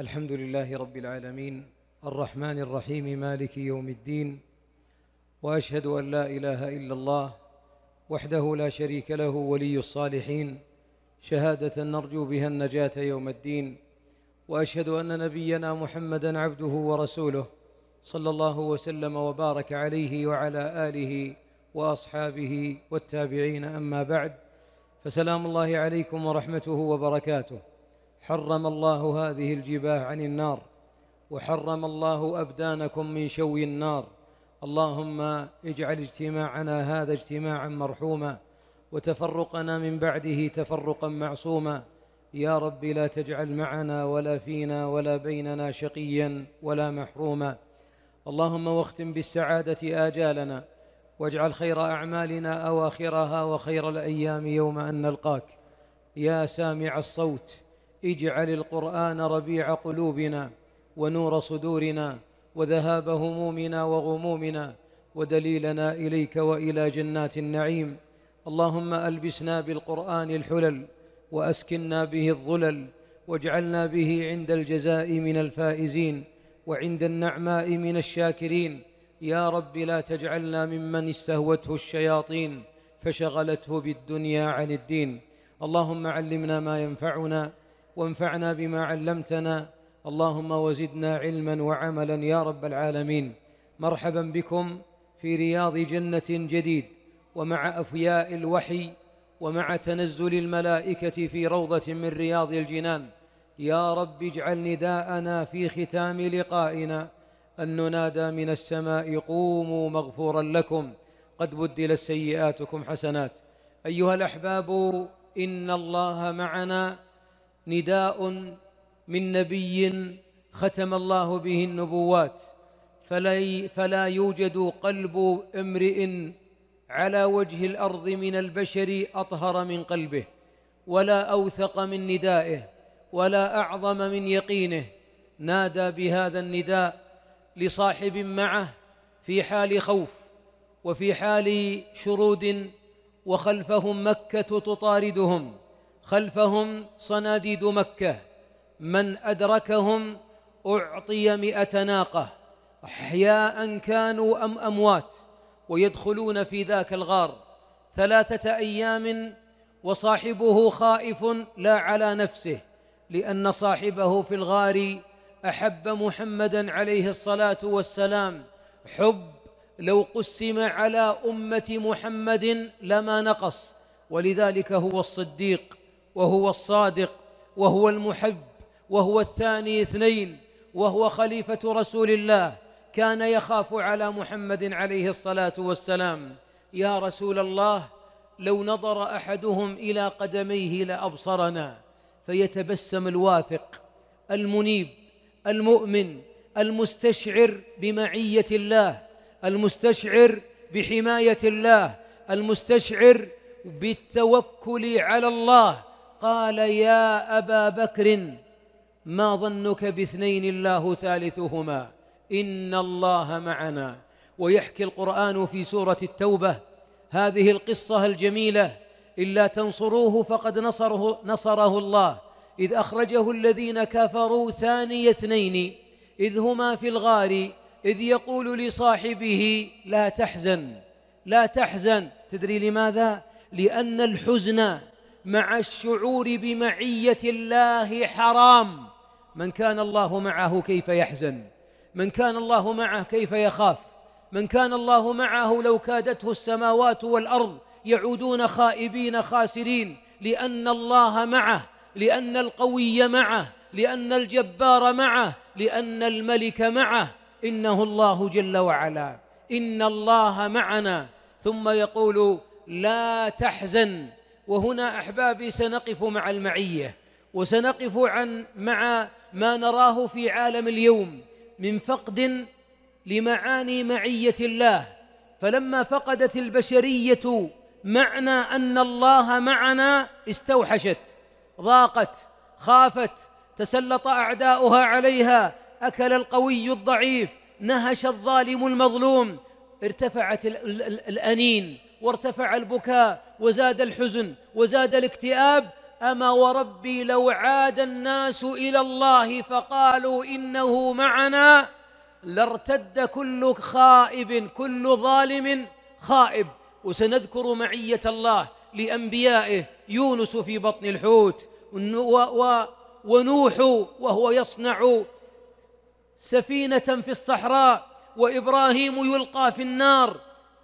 الحمد لله رب العالمين الرحمن الرحيم مالك يوم الدين واشهد ان لا اله الا الله وحده لا شريك له ولي الصالحين شهاده نرجو بها النجاه يوم الدين واشهد ان نبينا محمدا عبده ورسوله صلى الله وسلم وبارك عليه وعلى اله واصحابه والتابعين اما بعد فسلام الله عليكم ورحمته وبركاته حرم الله هذه الجباه عن النار وحرم الله أبدانكم من شوي النار اللهم اجعل اجتماعنا هذا اجتماعا مرحوما وتفرقنا من بعده تفرقا معصوما يا رب لا تجعل معنا ولا فينا ولا بيننا شقيا ولا محروما اللهم واختم بالسعادة آجالنا واجعل خير أعمالنا أواخرها وخير الأيام يوم أن نلقاك يا سامع الصوت اجعل القرآن ربيع قلوبنا ونور صدورنا وذهاب همومنا وغمومنا ودليلنا إليك وإلى جنات النعيم اللهم ألبسنا بالقرآن الحلل وأسكنا به الظلل واجعلنا به عند الجزاء من الفائزين وعند النعماء من الشاكرين يا رب لا تجعلنا ممن استهوته الشياطين فشغلته بالدنيا عن الدين اللهم علمنا ما ينفعنا وانفعنا بما علمتنا اللهم وزدنا علما وعملا يا رب العالمين مرحبا بكم في رياض جنة جديد ومع أفياء الوحي ومع تنزل الملائكة في روضة من رياض الجنان يا رب اجعل نداءنا في ختام لقائنا أن ننادى من السماء قوموا مغفورا لكم قد بدل سيئاتكم حسنات أيها الأحباب إن الله معنا نداء من نبي ختم الله به النبوات فلا, فلا يوجد قلب امرئ على وجه الارض من البشر اطهر من قلبه ولا اوثق من ندائه ولا اعظم من يقينه نادى بهذا النداء لصاحب معه في حال خوف وفي حال شرود وخلفهم مكه تطاردهم خلفهم صناديد مكة من أدركهم أعطي مئة ناقة أحياء كانوا أم أموات ويدخلون في ذاك الغار ثلاثة أيام وصاحبه خائف لا على نفسه لأن صاحبه في الغار أحب محمدا عليه الصلاة والسلام حب لو قسم على أمة محمد لما نقص ولذلك هو الصديق وهو الصادق وهو المحب وهو الثاني اثنين وهو خليفة رسول الله كان يخاف على محمد عليه الصلاة والسلام يا رسول الله لو نظر أحدهم إلى قدميه لأبصرنا فيتبسم الواثق المنيب المؤمن المستشعر بمعية الله المستشعر بحماية الله المستشعر بالتوكل على الله قال يا أبا بكر ما ظنك باثنين الله ثالثهما إن الله معنا ويحكي القرآن في سورة التوبة هذه القصة الجميلة إلا تنصروه فقد نصره, نصره الله إذ أخرجه الذين كفروا ثاني اثنين إذ هما في الغار إذ يقول لصاحبه لا تحزن لا تحزن تدري لماذا؟ لأن الحزن مع الشعور بمعية الله حرام من كان الله معه كيف يحزن من كان الله معه كيف يخاف من كان الله معه لو كادته السماوات والأرض يعودون خائبين خاسرين لأن الله معه لأن القوي معه لأن الجبار معه لأن الملك معه إنه الله جل وعلا إن الله معنا ثم يقول لا تحزن وهنا أحبابي سنقف مع المعية وسنقف عن مع ما نراه في عالم اليوم من فقد لمعاني معية الله فلما فقدت البشرية معنى أن الله معنا استوحشت ضاقت خافت تسلط أعداؤها عليها أكل القوي الضعيف نهش الظالم المظلوم ارتفعت الأنين وارتفع البكاء وزاد الحزن وزاد الاكتئاب اما وربي لو عاد الناس الى الله فقالوا انه معنا لارتد كل خائب كل ظالم خائب وسنذكر معيه الله لانبيائه يونس في بطن الحوت ونوح وهو يصنع سفينه في الصحراء وابراهيم يلقى في النار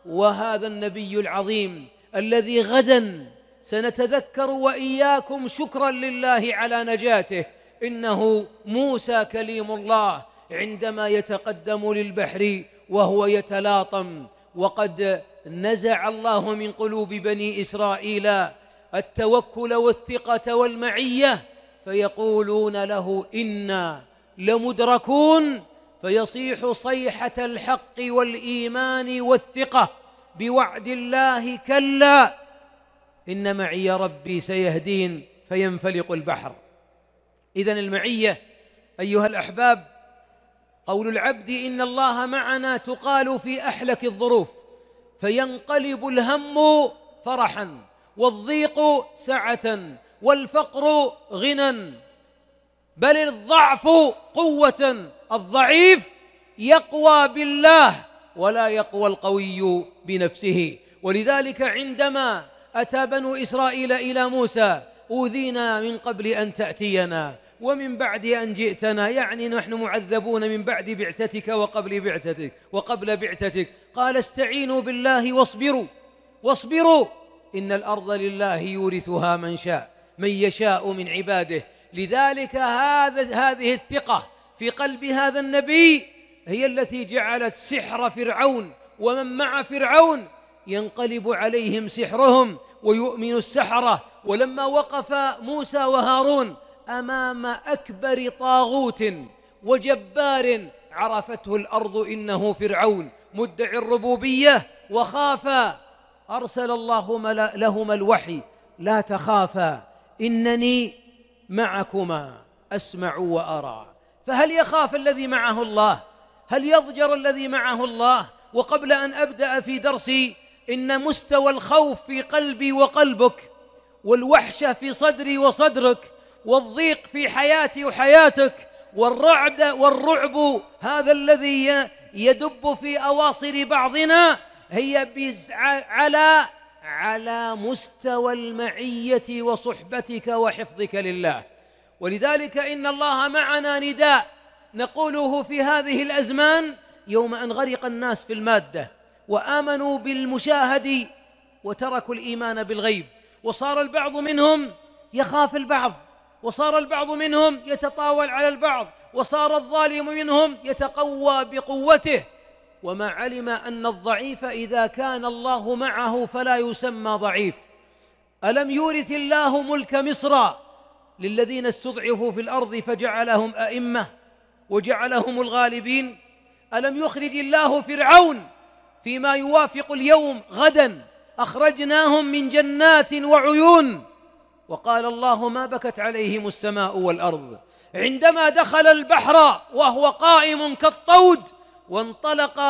وهذا النبي العظيم الذي غدا سنتذكر واياكم شكرا لله على نجاته انه موسى كليم الله عندما يتقدم للبحر وهو يتلاطم وقد نزع الله من قلوب بني اسرائيل التوكل والثقه والمعيه فيقولون له انا لمدركون فيصيح صيحة الحق والإيمان والثقة بوعد الله كلا إن معي ربي سيهدين فينفلق البحر إذا المعية أيها الأحباب قول العبد إن الله معنا تقال في أحلك الظروف فينقلب الهم فرحا والضيق سعة والفقر غنى بل الضعف قوة الضعيف يقوى بالله ولا يقوى القوي بنفسه ولذلك عندما أتى بنو إسرائيل إلى موسى أوذينا من قبل أن تأتينا ومن بعد أن جئتنا يعني نحن معذبون من بعد بعثتك وقبل بعثتك وقبل بعثتك قال استعينوا بالله واصبروا واصبروا إن الأرض لله يورثها من شاء من يشاء من عباده لذلك هذا هذه الثقة في قلب هذا النبي هي التي جعلت سحر فرعون ومن مع فرعون ينقلب عليهم سحرهم ويؤمن السحرة ولما وقف موسى وهارون أمام أكبر طاغوت وجبار عرفته الأرض إنه فرعون مدعي الربوبية وخافا أرسل الله له لهما الوحي لا تخافا إنني معكما اسمع وارى فهل يخاف الذي معه الله هل يضجر الذي معه الله وقبل ان ابدا في درسي ان مستوى الخوف في قلبي وقلبك والوحشه في صدري وصدرك والضيق في حياتي وحياتك والرعد والرعب هذا الذي يدب في اواصر بعضنا هي على على مستوى المعية وصحبتك وحفظك لله ولذلك إن الله معنا نداء نقوله في هذه الأزمان يوم أن غرق الناس في المادة وآمنوا بالمشاهد وتركوا الإيمان بالغيب وصار البعض منهم يخاف البعض وصار البعض منهم يتطاول على البعض وصار الظالم منهم يتقوى بقوته وما علم أن الضعيف إذا كان الله معه فلا يسمى ضعيف ألم يورث الله ملك مصر للذين استضعفوا في الأرض فجعلهم أئمة وجعلهم الغالبين ألم يخرج الله فرعون فيما يوافق اليوم غدا أخرجناهم من جنات وعيون وقال الله ما بكت عليهم السماء والأرض عندما دخل البحر وهو قائم كالطود وانطلق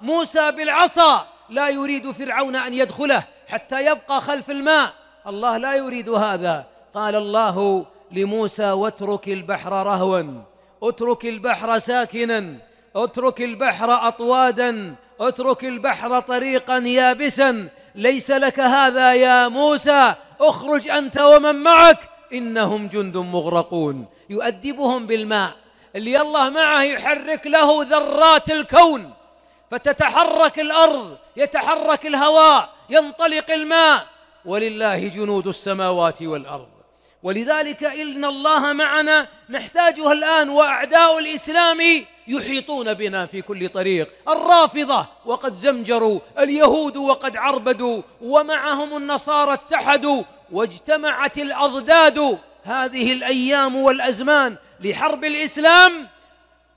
موسى بالعصا لا يريد فرعون ان يدخله حتى يبقى خلف الماء الله لا يريد هذا قال الله لموسى واترك البحر رهوا اترك البحر ساكنا اترك البحر اطوادا اترك البحر طريقا يابسا ليس لك هذا يا موسى اخرج انت ومن معك انهم جند مغرقون يؤدبهم بالماء اللي الله معه يحرك له ذرات الكون فتتحرك الأرض يتحرك الهواء ينطلق الماء ولله جنود السماوات والأرض ولذلك إن الله معنا نحتاجها الآن وأعداء الإسلام يحيطون بنا في كل طريق الرافضة وقد زمجروا اليهود وقد عربدوا ومعهم النصارى اتحدوا واجتمعت الأضداد هذه الأيام والأزمان لحرب الإسلام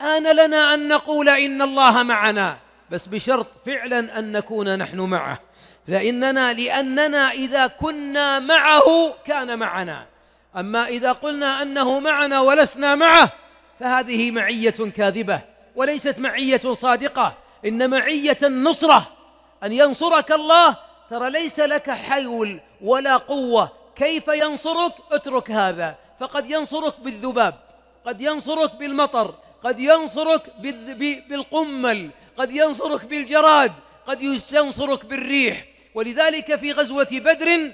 آن لنا أن نقول إن الله معنا بس بشرط فعلا أن نكون نحن معه لأننا لأننا إذا كنا معه كان معنا أما إذا قلنا أنه معنا ولسنا معه فهذه معية كاذبة وليست معية صادقة إن معية النصرة أن ينصرك الله ترى ليس لك حول ولا قوة كيف ينصرك اترك هذا فقد ينصرك بالذباب قد ينصرك بالمطر قد ينصرك بالقمل قد ينصرك بالجراد قد ينصرك بالريح ولذلك في غزوة بدر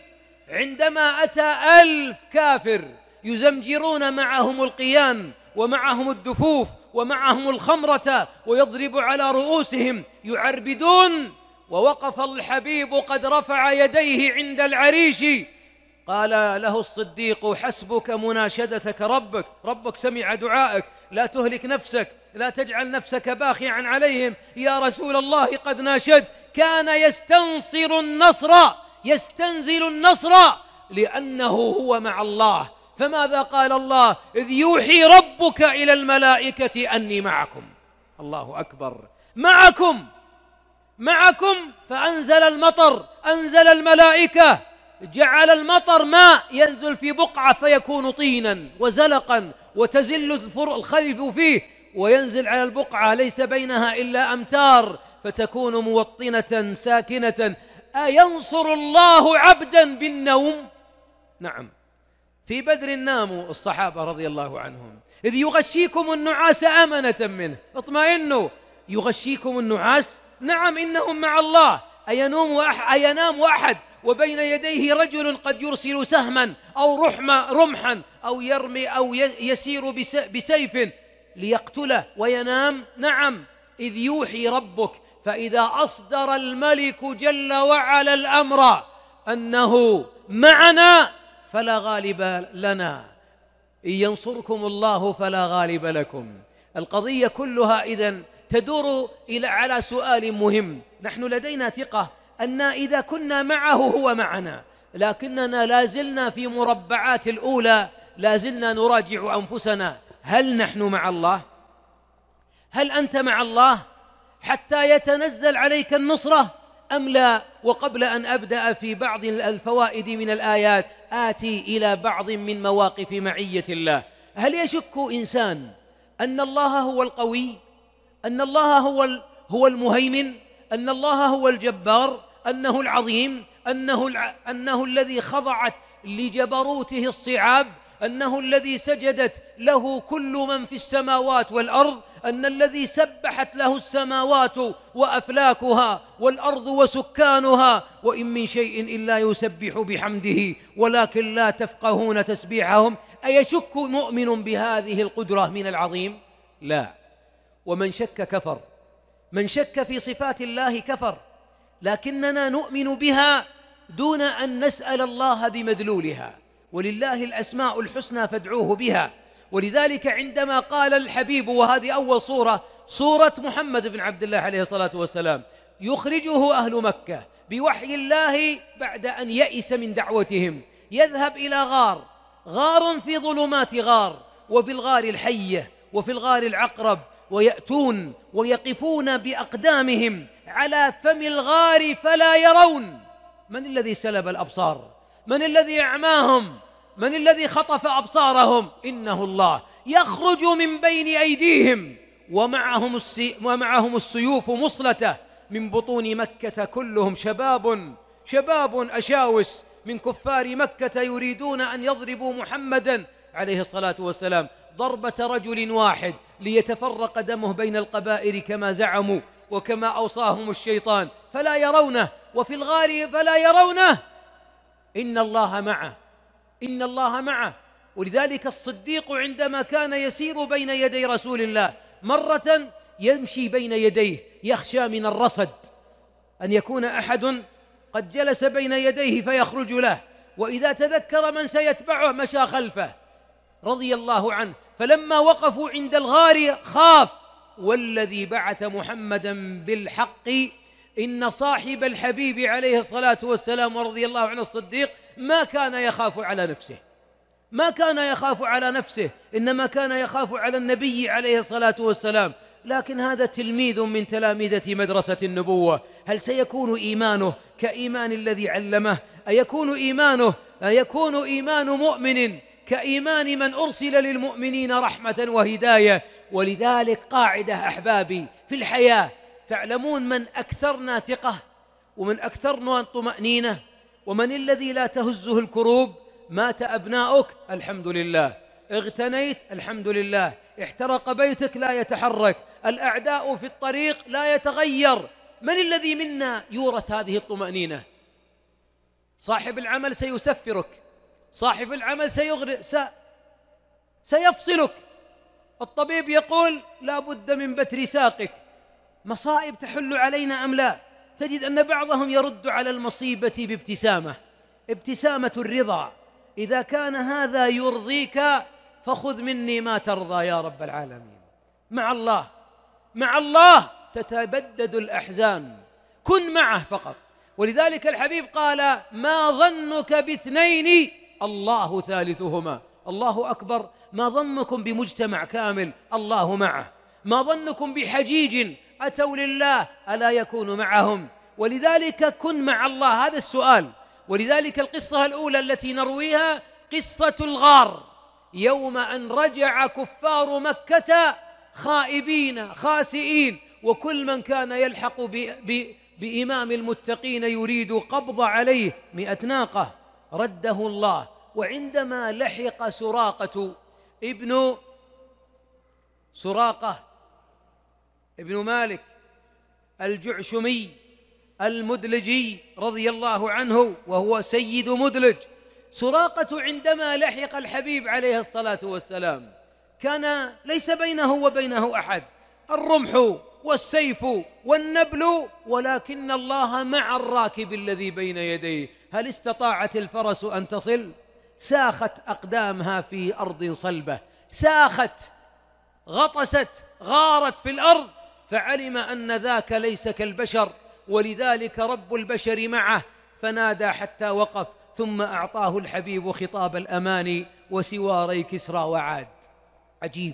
عندما أتى ألف كافر يزمجرون معهم القيام ومعهم الدفوف ومعهم الخمرة ويضرب على رؤوسهم يعربدون ووقف الحبيب قد رفع يديه عند العريش قال له الصديق حسبك مناشدتك ربك ربك سمع دعائك لا تهلك نفسك لا تجعل نفسك باخعا عليهم يا رسول الله قد ناشد كان يستنصر النصر يستنزل النصر لأنه هو مع الله فماذا قال الله إذ يوحي ربك إلى الملائكة أني معكم الله أكبر معكم معكم فأنزل المطر أنزل الملائكة جعل المطر ماء ينزل في بقعة فيكون طينا وزلقا وتزل الخلف فيه وينزل على البقعة ليس بينها إلا أمتار فتكون موطنة ساكنة أينصر الله عبدا بالنوم نعم في بدر ناموا الصحابة رضي الله عنهم إذ يغشيكم النعاس أمنة منه اطمئنوا يغشيكم النعاس نعم إنهم مع الله أينوم أح أينام أحد وبين يديه رجل قد يرسل سهما أو رحمة رمحا أو يرمي أو يسير بسيف ليقتله وينام نعم إذ يوحي ربك فإذا أصدر الملك جل وعلا الأمر أنه معنا فلا غالب لنا إن ينصركم الله فلا غالب لكم القضية كلها إذن تدور إلى على سؤال مهم نحن لدينا ثقة أن إذا كنا معه هو معنا لكننا لازلنا في مربعات الأولى لازلنا نراجع أنفسنا هل نحن مع الله هل أنت مع الله حتى يتنزل عليك النصرة أم لا وقبل أن أبدأ في بعض الفوائد من الآيات آتي إلى بعض من مواقف معية الله هل يشك إنسان أن الله هو القوي أن الله هو هو المهيمن أن الله هو الجبار انه العظيم انه الع... انه الذي خضعت لجبروته الصعاب انه الذي سجدت له كل من في السماوات والارض ان الذي سبحت له السماوات وافلاكها والارض وسكانها وان من شيء الا يسبح بحمده ولكن لا تفقهون تسبيحهم ايشك مؤمن بهذه القدره من العظيم لا ومن شك كفر من شك في صفات الله كفر لكننا نؤمن بها دون أن نسأل الله بمدلولها ولله الأسماء الحسنى فادعوه بها ولذلك عندما قال الحبيب وهذه أول صورة صورة محمد بن عبد الله عليه الصلاة والسلام يخرجه أهل مكة بوحي الله بعد أن يئس من دعوتهم يذهب إلى غار غار في ظلمات غار وبالغار الحية وفي الغار العقرب ويأتون ويقفون بأقدامهم على فم الغار فلا يرون من الذي سلب الأبصار من الذي أعماهم من الذي خطف أبصارهم إنه الله يخرج من بين أيديهم ومعهم, السي ومعهم السيوف مصلته من بطون مكة كلهم شباب شباب أشاوس من كفار مكة يريدون أن يضربوا محمدا عليه الصلاة والسلام ضربة رجل واحد ليتفرق دمه بين القبائل كما زعموا وكما أوصاهم الشيطان فلا يرونه وفي الغار فلا يرونه إن الله معه إن الله معه ولذلك الصديق عندما كان يسير بين يدي رسول الله مرة يمشي بين يديه يخشى من الرصد أن يكون أحد قد جلس بين يديه فيخرج له وإذا تذكر من سيتبعه مشى خلفه رضي الله عنه فلما وقفوا عند الغار خاف والذي بعث محمدا بالحق إن صاحب الحبيب عليه الصلاة والسلام ورضي الله عنه الصديق ما كان يخاف على نفسه ما كان يخاف على نفسه إنما كان يخاف على النبي عليه الصلاة والسلام لكن هذا تلميذ من تلامذة مدرسة النبوة هل سيكون إيمانه كإيمان الذي علمه أيكون إيمانه أيكون إيمان مؤمن كإيمان من أرسل للمؤمنين رحمة وهداية ولذلك قاعدة أحبابي في الحياة تعلمون من أكثرنا ثقة ومن أكثرنا طمأنينة ومن الذي لا تهزه الكروب مات أبناؤك الحمد لله اغتنيت الحمد لله احترق بيتك لا يتحرك الأعداء في الطريق لا يتغير من الذي منا يورث هذه الطمأنينة صاحب العمل سيسفرك صاحب العمل سيغرق س... سيفصلك الطبيب يقول لا بد من بتر ساقك مصائب تحل علينا أم لا تجد أن بعضهم يرد على المصيبة بابتسامة ابتسامة الرضا إذا كان هذا يرضيك فخذ مني ما ترضى يا رب العالمين مع الله مع الله تتبدد الأحزان كن معه فقط ولذلك الحبيب قال ما ظنك باثنين الله ثالثهما الله أكبر ما ظنكم بمجتمع كامل الله معه ما ظنكم بحجيج أتوا لله ألا يكون معهم ولذلك كن مع الله هذا السؤال ولذلك القصة الأولى التي نرويها قصة الغار يوم أن رجع كفار مكة خائبين خاسئين وكل من كان يلحق بإمام المتقين يريد قبض عليه مئة ناقة رده الله وعندما لحق سراقة ابن سراقة ابن مالك الجعشمي المدلجي رضي الله عنه وهو سيد مدلج سراقة عندما لحق الحبيب عليه الصلاة والسلام كان ليس بينه وبينه أحد الرمح والسيف والنبل ولكن الله مع الراكب الذي بين يديه هل استطاعت الفرس ان تصل ساخت اقدامها في ارض صلبه ساخت غطست غارت في الارض فعلم ان ذاك ليس كالبشر ولذلك رب البشر معه فنادى حتى وقف ثم اعطاه الحبيب خطاب الاماني وسواري كسرى وعاد عجيب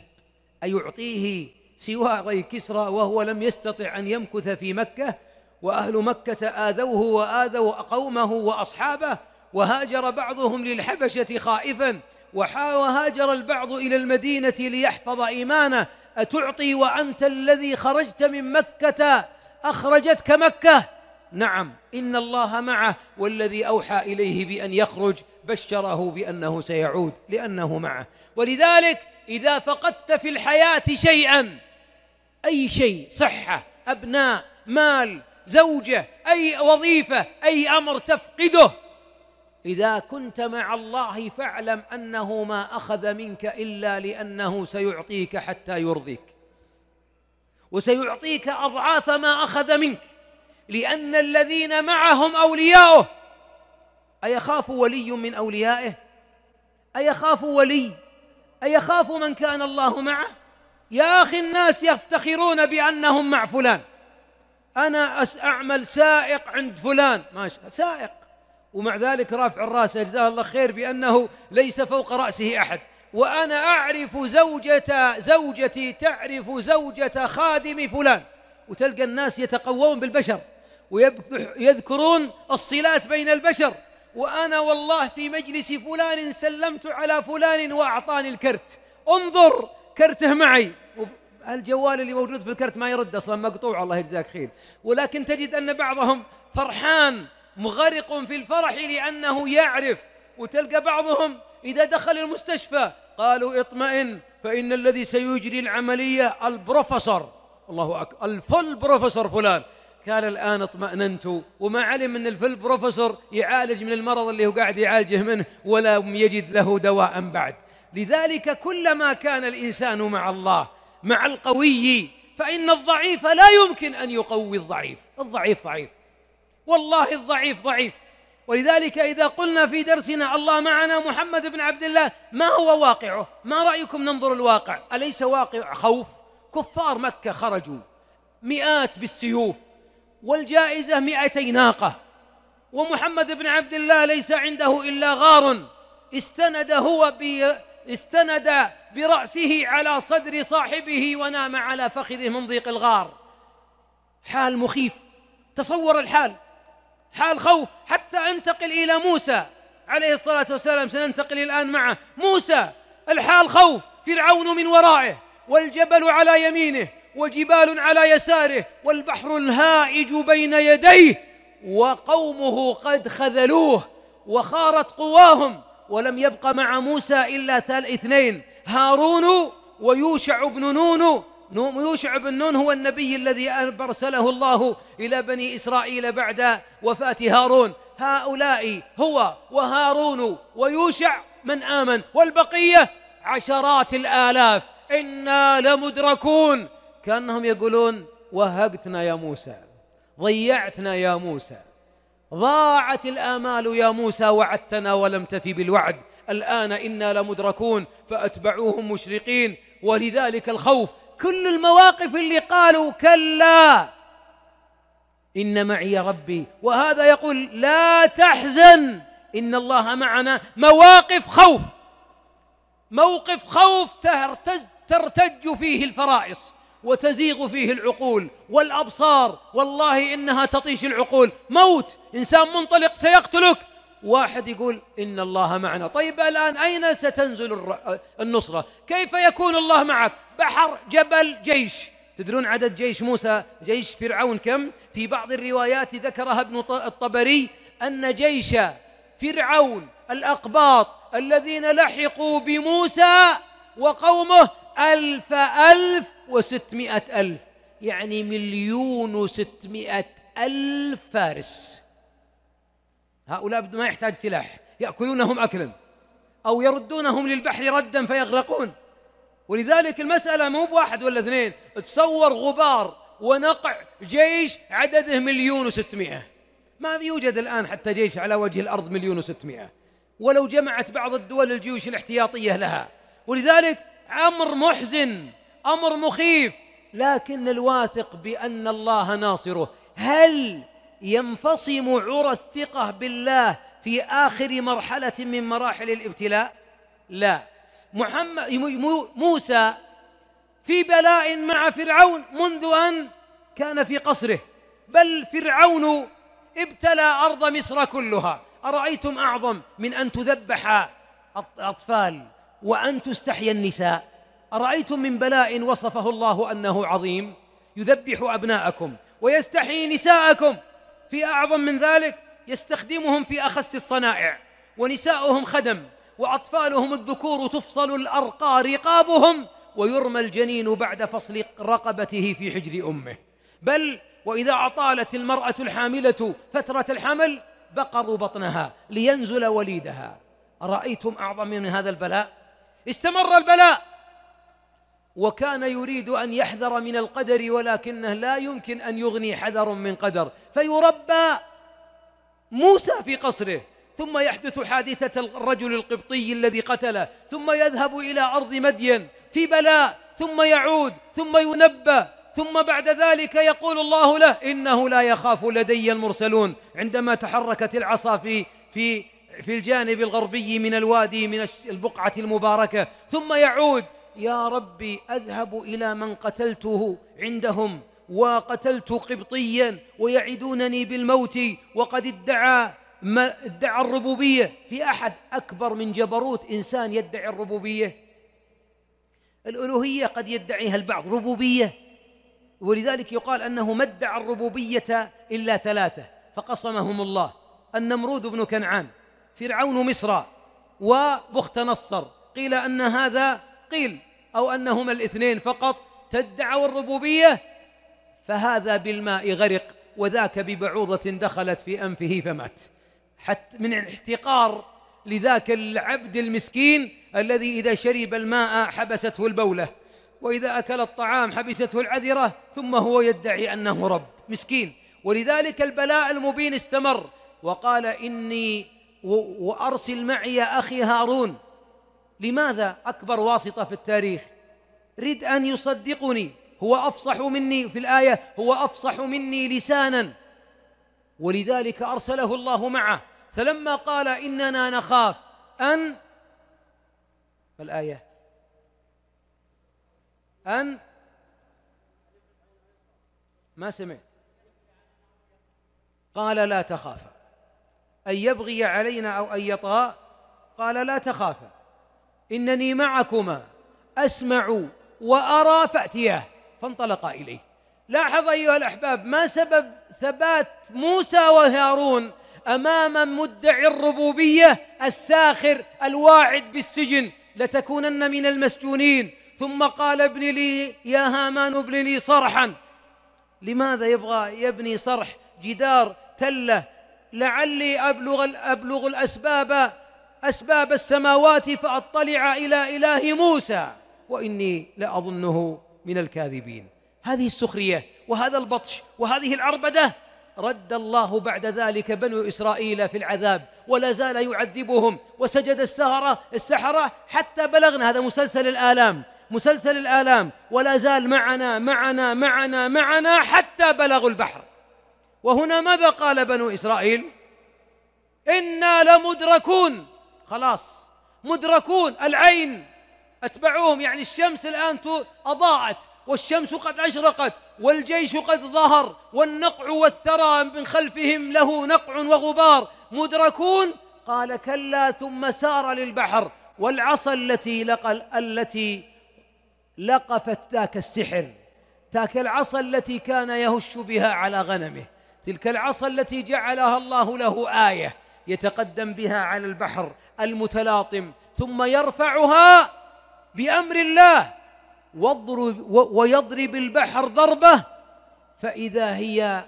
ايعطيه سواري كسرى وهو لم يستطع ان يمكث في مكه وأهل مكة آذوه وآذوا قومه وأصحابه وهاجر بعضهم للحبشة خائفا وهاجر البعض إلى المدينة ليحفظ إيمانه أتعطي وأنت الذي خرجت من مكة أخرجتك مكة نعم إن الله معه والذي أوحى إليه بأن يخرج بشره بأنه سيعود لأنه معه ولذلك إذا فقدت في الحياة شيئا أي شيء صحة أبناء مال زوجة أي وظيفة أي أمر تفقده إذا كنت مع الله فاعلم أنه ما أخذ منك إلا لأنه سيعطيك حتى يرضيك وسيعطيك أضعاف ما أخذ منك لأن الذين معهم أولياؤه أيخاف ولي من أوليائه أيخاف ولي أيخاف من كان الله معه يا أخي الناس يفتخرون بأنهم مع فلان أنا أعمل سائق عند فلان ماشي سائق ومع ذلك رافع الراس جزاه الله خير بأنه ليس فوق رأسه أحد وأنا أعرف زوجة زوجتي تعرف زوجة خادم فلان وتلقى الناس يتقوون بالبشر ويذكرون الصلات بين البشر وأنا والله في مجلس فلان سلمت على فلان وأعطاني الكرت انظر كرته معي الجوال اللي موجود في الكرت ما يرد اصلا مقطوع الله يجزاك خير ولكن تجد ان بعضهم فرحان مغرق في الفرح لانه يعرف وتلقى بعضهم اذا دخل المستشفى قالوا اطمئن فان الذي سيجري العمليه البروفيسور الله اكبر الفل بروفيسور فلان قال الآن اطمئننت وما علم أن الفل بروفيسور يعالج من المرض اللي هو قاعد يعالجه منه ولم يجد له دواء بعد لذلك كلما كان الإنسان مع الله مع القوي فإن الضعيف لا يمكن أن يقوي الضعيف الضعيف ضعيف والله الضعيف ضعيف ولذلك إذا قلنا في درسنا الله معنا محمد بن عبد الله ما هو واقعه ما رأيكم ننظر الواقع أليس واقع خوف كفار مكة خرجوا مئات بالسيوف والجائزة مئتي ناقة ومحمد بن عبد الله ليس عنده إلا غار استند هو استند برأسه على صدر صاحبه ونام على فخذه من ضيق الغار حال مخيف تصور الحال حال خوف حتى انتقل إلى موسى عليه الصلاة والسلام سننتقل الآن معه موسى الحال خوف فرعون من ورائه والجبل على يمينه وجبال على يساره والبحر الهائج بين يديه وقومه قد خذلوه وخارت قواهم ولم يبق مع موسى إلا اثنين هارون ويوشع بن نون يوشع بن نون هو النبي الذي أرسله الله إلى بني إسرائيل بعد وفاة هارون هؤلاء هو وهارون ويوشع من آمن والبقية عشرات الآلاف إنا لمدركون كأنهم يقولون وهقتنا يا موسى ضيعتنا يا موسى ضاعت الآمال يا موسى وعدتنا ولم تفي بالوعد الآن إنا لمدركون فأتبعوهم مشرقين ولذلك الخوف كل المواقف اللي قالوا كلا إن معي ربي وهذا يقول لا تحزن إن الله معنا مواقف خوف موقف خوف ترتج, ترتج فيه الفرائص وتزيغ فيه العقول والأبصار والله إنها تطيش العقول موت إنسان منطلق سيقتلك واحد يقول إن الله معنا طيب الآن أين ستنزل النصرة كيف يكون الله معك بحر جبل جيش تدرون عدد جيش موسى جيش فرعون كم في بعض الروايات ذكرها ابن الطبري أن جيش فرعون الأقباط الذين لحقوا بموسى وقومه ألف ألف وستمائة ألف يعني مليون وستمائة ألف فارس هؤلاء ما يحتاج سلاح يأكلونهم أكلا أو يردونهم للبحر ردا فيغرقون ولذلك المسألة مو بواحد ولا اثنين تصور غبار ونقع جيش عدده مليون وستمائة ما يوجد الآن حتى جيش على وجه الأرض مليون وستمائة ولو جمعت بعض الدول الجيوش الاحتياطية لها ولذلك أمر محزن أمر مخيف لكن الواثق بأن الله ناصره هل ينفصم عرى الثقة بالله في آخر مرحلة من مراحل الابتلاء لا محمد موسى في بلاء مع فرعون منذ أن كان في قصره بل فرعون ابتلى أرض مصر كلها أرأيتم أعظم من أن تذبح الأطفال وأن تستحيا النساء أرأيتم من بلاء وصفه الله أنه عظيم يذبح أبناءكم ويستحيي نساءكم في أعظم من ذلك يستخدمهم في أخس الصنائع ونساؤهم خدم وأطفالهم الذكور تفصل الأرقى رقابهم ويرمى الجنين بعد فصل رقبته في حجر أمه بل وإذا أطالت المرأة الحاملة فترة الحمل بقروا بطنها لينزل وليدها أرأيتم أعظم من هذا البلاء استمر البلاء وكان يريد أن يحذر من القدر ولكنه لا يمكن أن يغني حذر من قدر فيربى موسى في قصره ثم يحدث حادثة الرجل القبطي الذي قتله ثم يذهب إلى أرض مدين في بلاء ثم يعود ثم ينبأ ثم بعد ذلك يقول الله له إنه لا يخاف لدي المرسلون عندما تحركت العصا في في في الجانب الغربي من الوادي من البقعة المباركة ثم يعود يا ربي أذهب إلى من قتلته عندهم وقتلت قبطيا ويعدونني بالموت وقد ادعى ما ادعى الربوبية في أحد أكبر من جبروت إنسان يدعي الربوبية الألوهية قد يدعيها البعض ربوبية ولذلك يقال أنه ما ادعى الربوبية إلا ثلاثة فقصمهم الله النمرود بن كنعان فرعون مصر وبخت نصر قيل أن هذا قيل أو أنهما الاثنين فقط تدعوا الربوبية فهذا بالماء غرق وذاك ببعوضة دخلت في أنفه فمات حتى من احتقار لذاك العبد المسكين الذي إذا شرب الماء حبسته البولة وإذا أكل الطعام حبسته العذرة ثم هو يدعي أنه رب مسكين ولذلك البلاء المبين استمر وقال إني وأرسل معي أخي هارون لماذا أكبر واسطة في التاريخ رد أن يصدقني هو أفصح مني في الآية هو أفصح مني لسانا ولذلك أرسله الله معه فلما قال إننا نخاف أن الآية أن ما سمعت قال لا تخافا أن يبغي علينا أو أن يطغى قال لا تخافا إنني معكما أسمع وأرى فأتياه فانطلقا إليه لاحظ أيها الأحباب ما سبب ثبات موسى وهارون أمام مدعي الربوبية الساخر الواعد بالسجن لتكونن من المسجونين ثم قال ابن لي يا هامان ابن لي صرحا لماذا يبغى يبني صرح جدار تله لعلي ابلغ ابلغ الاسباب أسباب السماوات فأطلع إلى إله موسى وإني لأظنه من الكاذبين هذه السخرية وهذا البطش وهذه العربدة رد الله بعد ذلك بنو إسرائيل في العذاب ولا زال يعذبهم وسجد السهرة السحرة حتى بلغنا هذا مسلسل الآلام مسلسل الآلام ولا زال معنا معنا معنا معنا حتى بلغوا البحر وهنا ماذا قال بنو إسرائيل إنا لمدركون خلاص مدركون العين أتبعوهم يعني الشمس الآن أضاءت والشمس قد أشرقت والجيش قد ظهر والنقع والثرى من خلفهم له نقع وغبار مدركون قال كلا ثم سار للبحر والعصا التي لقى التي لقفت ذاك السحر تلك العصا التي كان يهش بها على غنمه تلك العصا التي جعلها الله له آية يتقدم بها على البحر المتلاطم ثم يرفعها بأمر الله واضرب ويضرب البحر ضربة فإذا هي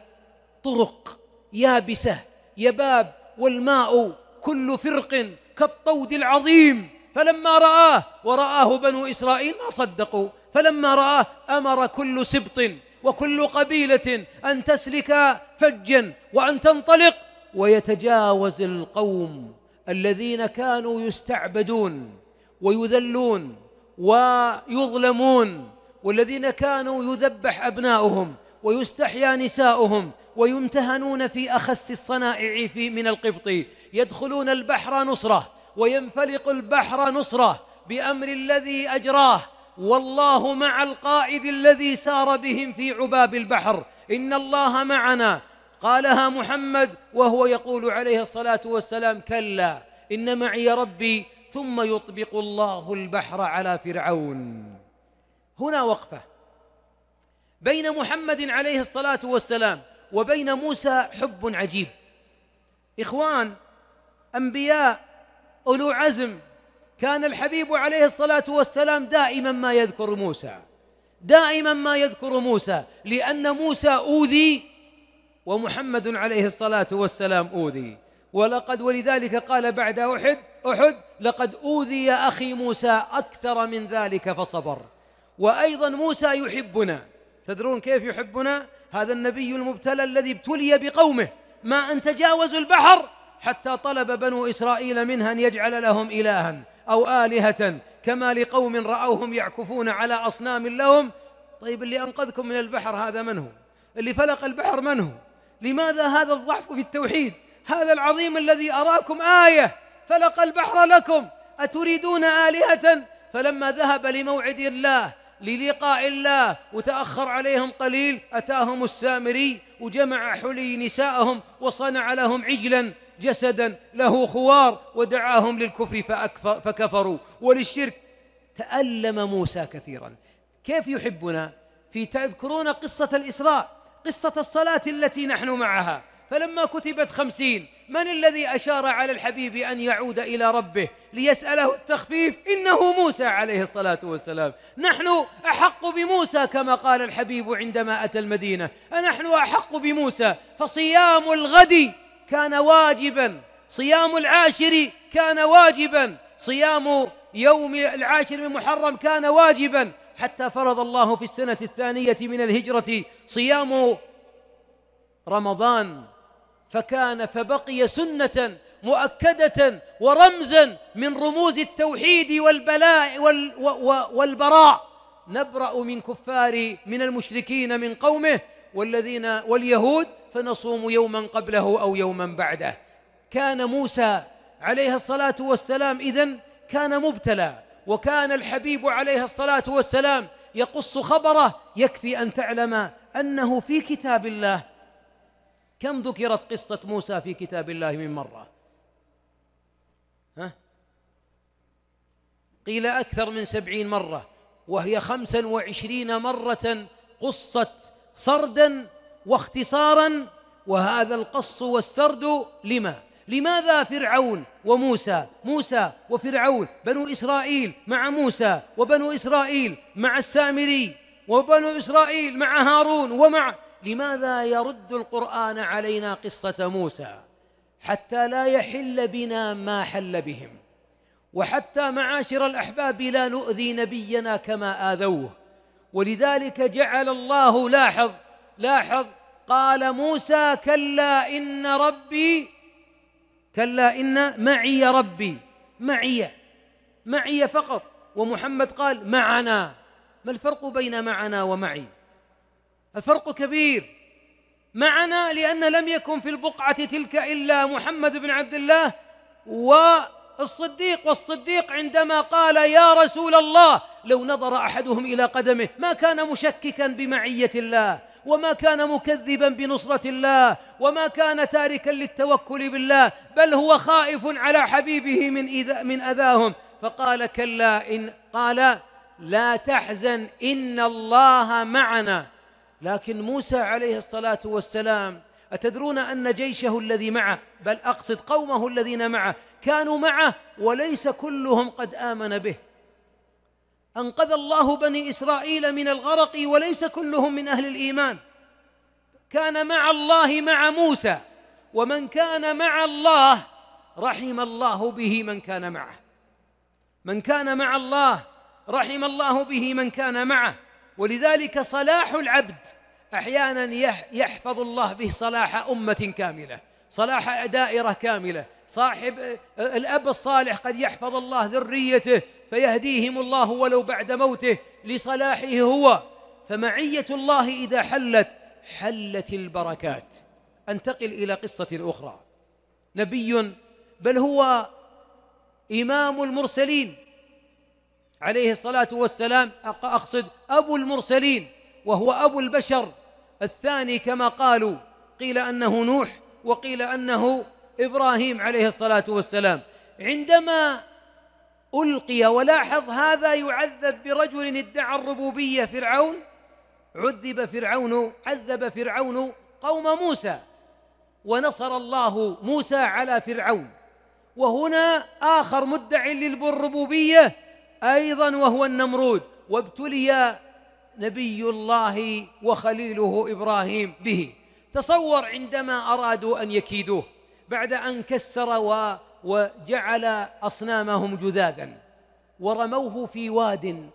طرق يابسة يباب والماء كل فرق كالطود العظيم فلما رآه ورآه بنو إسرائيل ما صدقوا فلما رآه أمر كل سبط وكل قبيلة أن تسلك فجا وأن تنطلق ويتجاوز القوم الذين كانوا يستعبدون ويذلون ويظلمون والذين كانوا يذبح أبناؤهم ويستحيا نساؤهم ويمتهنون في أخس الصنائع في من القبط يدخلون البحر نصرة وينفلق البحر نصرة بأمر الذي أجراه والله مع القائد الذي سار بهم في عباب البحر إن الله معنا قالها محمد وهو يقول عليه الصلاة والسلام كلا إن معي ربي ثم يطبق الله البحر على فرعون هنا وقفة بين محمد عليه الصلاة والسلام وبين موسى حب عجيب إخوان أنبياء أولو عزم كان الحبيب عليه الصلاة والسلام دائما ما يذكر موسى دائما ما يذكر موسى لأن موسى أوذي ومحمد عليه الصلاة والسلام أوذي ولقد ولذلك قال بعد أحد أحد لقد أوذي أخي موسى أكثر من ذلك فصبر وأيضا موسى يحبنا تدرون كيف يحبنا هذا النبي المبتلى الذي ابتلي بقومه ما أن تجاوزوا البحر حتى طلب بنو إسرائيل منه أن يجعل لهم إلها أو آلهة كما لقوم رأوهم يعكفون على أصنام لهم طيب اللي أنقذكم من البحر هذا من هو اللي فلق البحر من هو لماذا هذا الضعف في التوحيد هذا العظيم الذي أراكم آية فلقى البحر لكم أتريدون آلهة فلما ذهب لموعد الله للقاء الله وتأخر عليهم قليل أتاهم السامري وجمع حلي نساءهم وصنع لهم عجلا جسدا له خوار ودعاهم للكفر فكفروا وللشرك تألم موسى كثيرا كيف يحبنا في تذكرون قصة الإسراء قصة الصلاة التي نحن معها فلما كتبت خمسين من الذي أشار على الحبيب أن يعود إلى ربه ليسأله التخفيف إنه موسى عليه الصلاة والسلام نحن أحق بموسى كما قال الحبيب عندما أتى المدينة نحن أحق بموسى فصيام الغد كان واجبا صيام العاشر كان واجبا صيام يوم العاشر من محرم كان واجبا حتى فرض الله في السنة الثانية من الهجرة صيام رمضان فكان فبقي سنة مؤكدة ورمزا من رموز التوحيد والبلاء وال والبراء نبرأ من كفار من المشركين من قومه والذين واليهود فنصوم يوما قبله أو يوما بعده كان موسى عليه الصلاة والسلام إذن كان مبتلى وكان الحبيب عليه الصلاة والسلام يقص خبره يكفي أن تعلم أنه في كتاب الله كم ذكرت قصة موسى في كتاب الله من مرة ها؟ قيل أكثر من سبعين مرة وهي خمسا وعشرين مرة قصت سردا واختصارا وهذا القص والسرد لما لماذا فرعون وموسى موسى وفرعون بنو إسرائيل مع موسى وبنو إسرائيل مع السامري وبنو إسرائيل مع هارون ومع لماذا يرد القرآن علينا قصة موسى حتى لا يحل بنا ما حل بهم وحتى معاشر الأحباب لا نؤذي نبينا كما آذوه ولذلك جعل الله لاحظ لاحظ قال موسى كلا إن ربي كلا إن معي ربي معي معي فقط ومحمد قال معنا ما الفرق بين معنا ومعي الفرق كبير معنا لأن لم يكن في البقعة تلك إلا محمد بن عبد الله والصديق والصديق عندما قال يا رسول الله لو نظر أحدهم إلى قدمه ما كان مشككا بمعية الله وما كان مكذبا بنصرة الله وما كان تاركا للتوكل بالله بل هو خائف على حبيبه من إذا من أذاهم فقال كلا إن قال لا تحزن إن الله معنا لكن موسى عليه الصلاة والسلام أتدرون أن جيشه الذي معه بل أقصد قومه الذين معه كانوا معه وليس كلهم قد آمن به أنقذ الله بني إسرائيل من الغرق وليس كلهم من أهل الإيمان كان مع الله مع موسى ومن كان مع الله رحم الله به من كان معه من كان مع الله رحم الله به من كان معه ولذلك صلاح العبد احيانا يحفظ الله به صلاح امه كامله صلاح دائره كامله صاحب آه، الاب الصالح قد يحفظ الله ذريته فيهديهم الله ولو بعد موته لصلاحه هو فمعية الله إذا حلت حلت البركات أنتقل إلى قصة أخرى نبي بل هو إمام المرسلين عليه الصلاة والسلام أقصد أبو المرسلين وهو أبو البشر الثاني كما قالوا قيل أنه نوح وقيل أنه إبراهيم عليه الصلاة والسلام عندما ألقي ولاحظ هذا يعذب برجل ادعى الربوبية فرعون عذب فرعون عذب فرعون قوم موسى ونصر الله موسى على فرعون وهنا آخر مدعي للربوبية أيضا وهو النمرود وابتلي نبي الله وخليله إبراهيم به تصور عندما أرادوا أن يكيدوه بعد أن كسر و وجعل أصنامهم جذاذا ورموه في واد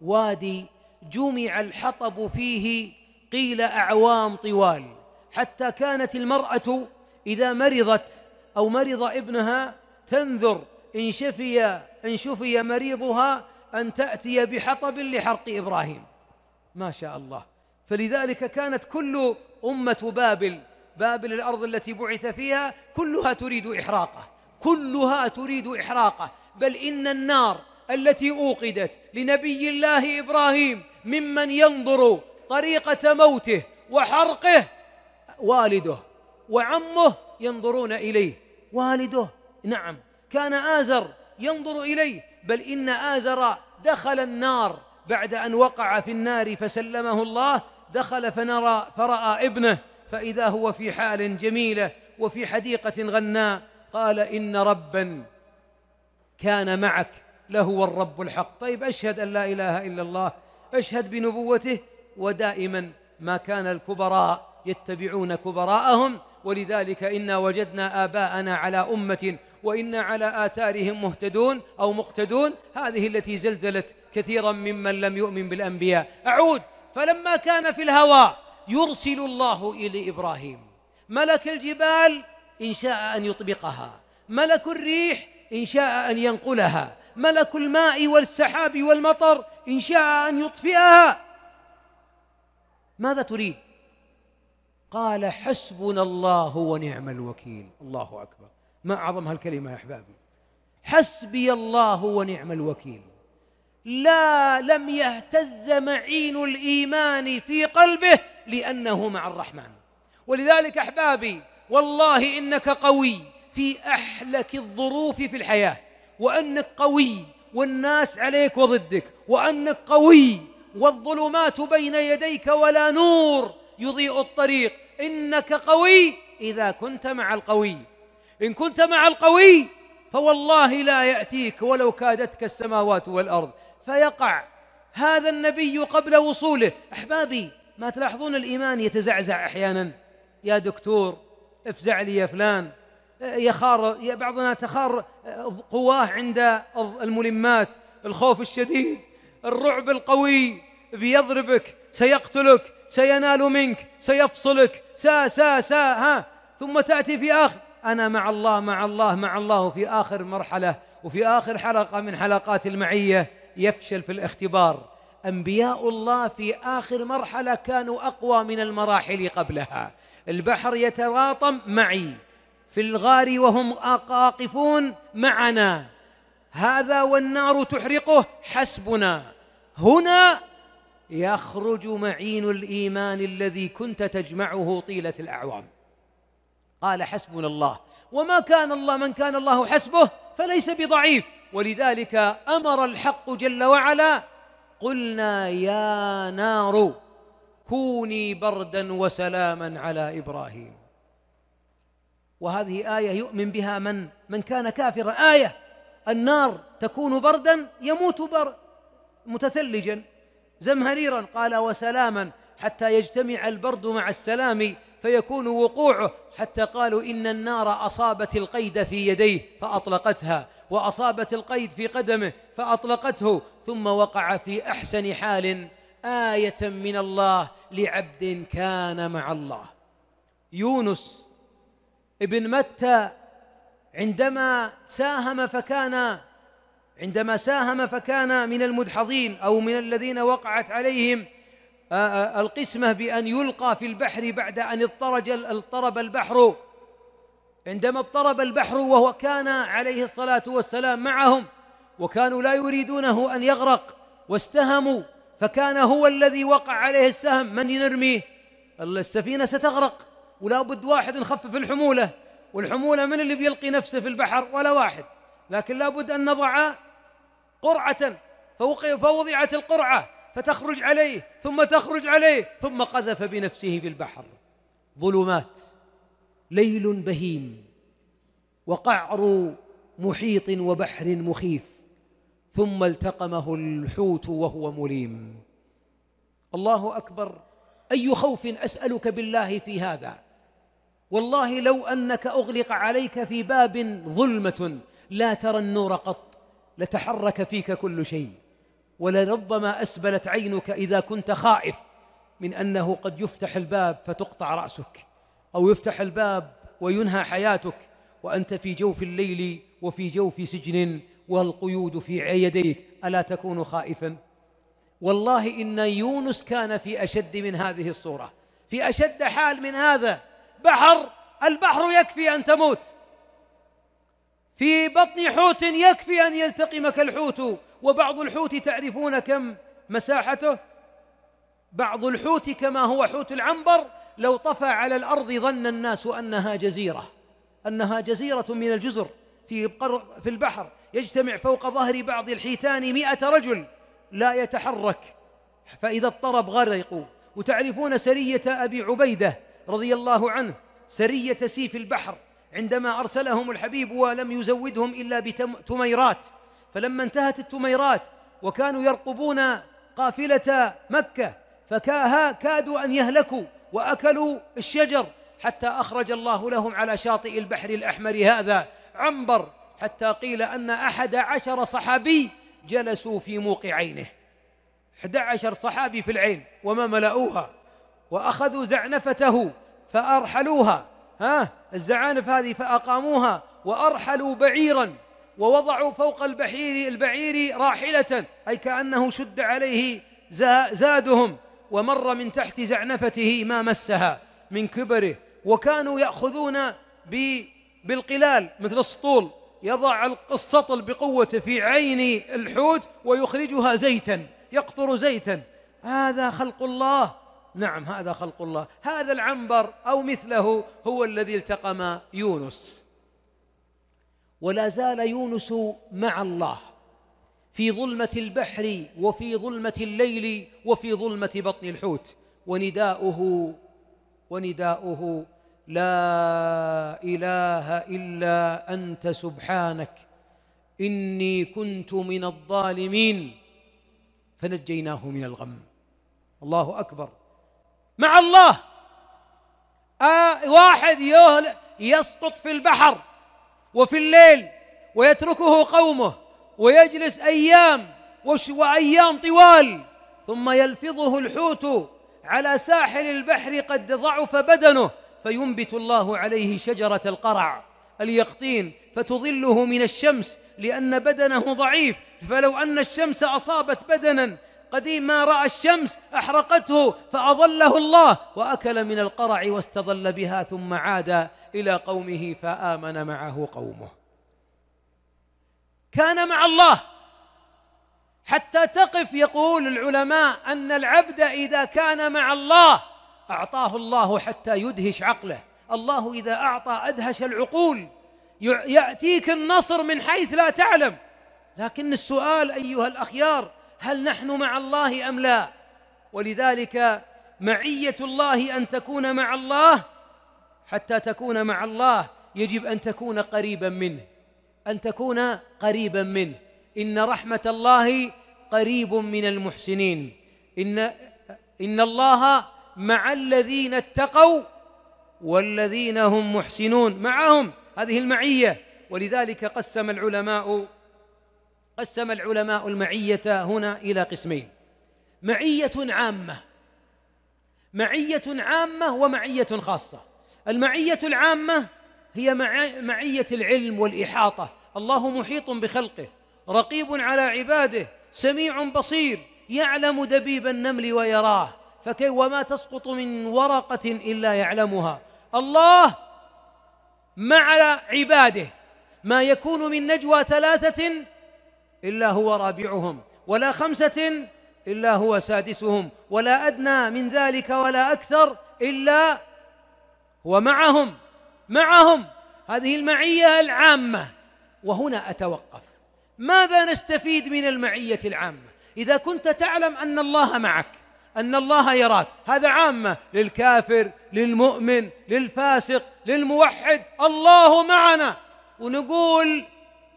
وادي جمع الحطب فيه قيل أعوام طوال حتى كانت المرأة إذا مرضت أو مرض ابنها تنذر إن شفي إن شفي مريضها أن تأتي بحطب لحرق إبراهيم ما شاء الله فلذلك كانت كل أمة بابل بابل الأرض التي بعث فيها كلها تريد إحراقه كلها تريد إحراقه بل إن النار التي أوقدت لنبي الله إبراهيم ممن ينظر طريقة موته وحرقه والده وعمه ينظرون إليه والده نعم كان آزر ينظر إليه بل إن آزر دخل النار بعد أن وقع في النار فسلمه الله دخل فنرى فرأى ابنه فإذا هو في حال جميلة وفي حديقة غناء قال إن ربا كان معك لهو الرب الحق طيب أشهد أن لا إله إلا الله أشهد بنبوته ودائما ما كان الكبراء يتبعون كبراءهم ولذلك إنا وجدنا آباءنا على أمة وإنا على آثارهم مهتدون أو مقتدون هذه التي زلزلت كثيرا ممن لم يؤمن بالأنبياء أعود فلما كان في الهوى يرسل الله إلى إبراهيم ملك الجبال إن شاء أن يطبقها ملك الريح إن شاء أن ينقلها ملك الماء والسحاب والمطر إن شاء أن يطفئها ماذا تريد قال حسبنا الله ونعم الوكيل الله أكبر ما أعظم هالكلمة يا أحبابي حسبي الله ونعم الوكيل لا لم يهتز معين الإيمان في قلبه لأنه مع الرحمن ولذلك أحبابي والله إنك قوي في أحلك الظروف في الحياة وأنك قوي والناس عليك وضدك وأنك قوي والظلمات بين يديك ولا نور يضيء الطريق إنك قوي إذا كنت مع القوي إن كنت مع القوي فوالله لا يأتيك ولو كادتك السماوات والأرض فيقع هذا النبي قبل وصوله أحبابي ما تلاحظون الإيمان يتزعزع أحيانا يا دكتور افزع لي يا فلان يخار بعضنا تخار قواه عند الملمات الخوف الشديد الرعب القوي بيضربك سيقتلك سينال منك سيفصلك سا سا سا ها ثم تأتي في آخر أنا مع الله مع الله مع الله في آخر مرحلة وفي آخر حلقة من حلقات المعية يفشل في الاختبار أنبياء الله في آخر مرحلة كانوا أقوى من المراحل قبلها البحر يتلاطم معي في الغار وهم أقاقفون معنا هذا والنار تحرقه حسبنا هنا يخرج معين الايمان الذي كنت تجمعه طيله الاعوام قال حسبنا الله وما كان الله من كان الله حسبه فليس بضعيف ولذلك امر الحق جل وعلا قلنا يا نار كوني بردا وسلاما على إبراهيم وهذه آية يؤمن بها من من كان كافرا آية النار تكون بردا يموت بر متثلجا زمهريرا قال وسلاما حتى يجتمع البرد مع السلام فيكون وقوعه حتى قالوا إن النار أصابت القيد في يديه فأطلقتها وأصابت القيد في قدمه فأطلقته ثم وقع في أحسن حال آية من الله لعبد كان مع الله يونس ابن متى عندما ساهم فكان عندما ساهم فكان من المدحضين أو من الذين وقعت عليهم آه، آه، القسمة بأن يلقى في البحر بعد أن اضطرج اضطرب البحر عندما اضطرب البحر وهو كان عليه الصلاة والسلام معهم وكانوا لا يريدونه أن يغرق واستهموا فكان هو الذي وقع عليه السهم من يرميه السفينة ستغرق ولا بد واحد نخفف الحمولة والحمولة من اللي بيلقي نفسه في البحر ولا واحد لكن لا بد أن نضع قرعة فوضعت القرعة فتخرج عليه ثم تخرج عليه ثم قذف بنفسه في البحر ظلمات ليل بهيم وقعر محيط وبحر مخيف ثم التقمه الحوت وهو مليم الله اكبر اي خوف اسالك بالله في هذا والله لو انك اغلق عليك في باب ظلمه لا ترى النور قط لتحرك فيك كل شيء ولربما اسبلت عينك اذا كنت خائف من انه قد يفتح الباب فتقطع راسك او يفتح الباب وينهى حياتك وانت في جوف الليل وفي جوف سجن والقيود في يديك ألا تكون خائفا والله إن يونس كان في أشد من هذه الصورة في أشد حال من هذا بحر البحر يكفي أن تموت في بطن حوت يكفي أن يلتقمك الحوت وبعض الحوت تعرفون كم مساحته بعض الحوت كما هو حوت العنبر لو طفى على الأرض ظن الناس أنها جزيرة أنها جزيرة من الجزر في في البحر يجتمع فوق ظهر بعض الحيتان مئة رجل لا يتحرك فإذا اضطرب غرقوا وتعرفون سرية أبي عبيدة رضي الله عنه سرية سيف البحر عندما أرسلهم الحبيب ولم يزودهم إلا بتميرات فلما انتهت التميرات وكانوا يرقبون قافلة مكة فكاها كادوا أن يهلكوا وأكلوا الشجر حتى أخرج الله لهم على شاطئ البحر الأحمر هذا عنبر حتى قيل أن أحد عشر صحابي جلسوا في موقع عينه 11 صحابي في العين وما ملأوها وأخذوا زعنفته فأرحلوها ها الزعانف هذه فأقاموها وأرحلوا بعيرا ووضعوا فوق البحير البعير راحلة أي كأنه شد عليه زادهم ومر من تحت زعنفته ما مسها من كبره وكانوا يأخذون بالقلال مثل السطول يضع السطل بقوته في عين الحوت ويخرجها زيتا يقطر زيتا هذا خلق الله نعم هذا خلق الله هذا العنبر أو مثله هو الذي التقم يونس ولا زال يونس مع الله في ظلمة البحر وفي ظلمة الليل وفي ظلمة بطن الحوت ونداؤه ونداؤه لا اله الا انت سبحانك اني كنت من الظالمين فنجيناه من الغم الله اكبر مع الله آه واحد يسقط في البحر وفي الليل ويتركه قومه ويجلس ايام وايام طوال ثم يلفظه الحوت على ساحل البحر قد ضعف بدنه فينبت الله عليه شجرة القرع اليقطين فتظله من الشمس لأن بدنه ضعيف فلو أن الشمس أصابت بدنا قديم ما رأى الشمس أحرقته فأظله الله وأكل من القرع واستظل بها ثم عاد إلى قومه فآمن معه قومه كان مع الله حتى تقف يقول العلماء أن العبد إذا كان مع الله أعطاه الله حتى يدهش عقله الله إذا أعطى أدهش العقول يأتيك النصر من حيث لا تعلم لكن السؤال أيها الأخيار هل نحن مع الله أم لا ولذلك معية الله أن تكون مع الله حتى تكون مع الله يجب أن تكون قريبا منه أن تكون قريبا منه إن رحمة الله قريب من المحسنين إن إن الله مع الذين اتقوا والذين هم محسنون معهم هذه المعية ولذلك قسم العلماء قسم العلماء المعية هنا إلى قسمين معية عامة معية عامة ومعية خاصة المعية العامة هي معية العلم والإحاطة الله محيط بخلقه رقيب على عباده سميع بصير يعلم دبيب النمل ويراه فكي وما تسقط من ورقة إلا يعلمها الله مع عباده ما يكون من نجوى ثلاثة إلا هو رابعهم ولا خمسة إلا هو سادسهم ولا أدنى من ذلك ولا أكثر إلا هو معهم معهم هذه المعية العامة وهنا أتوقف ماذا نستفيد من المعية العامة إذا كنت تعلم أن الله معك أن الله يراك هذا عامة للكافر للمؤمن للفاسق للموحد الله معنا ونقول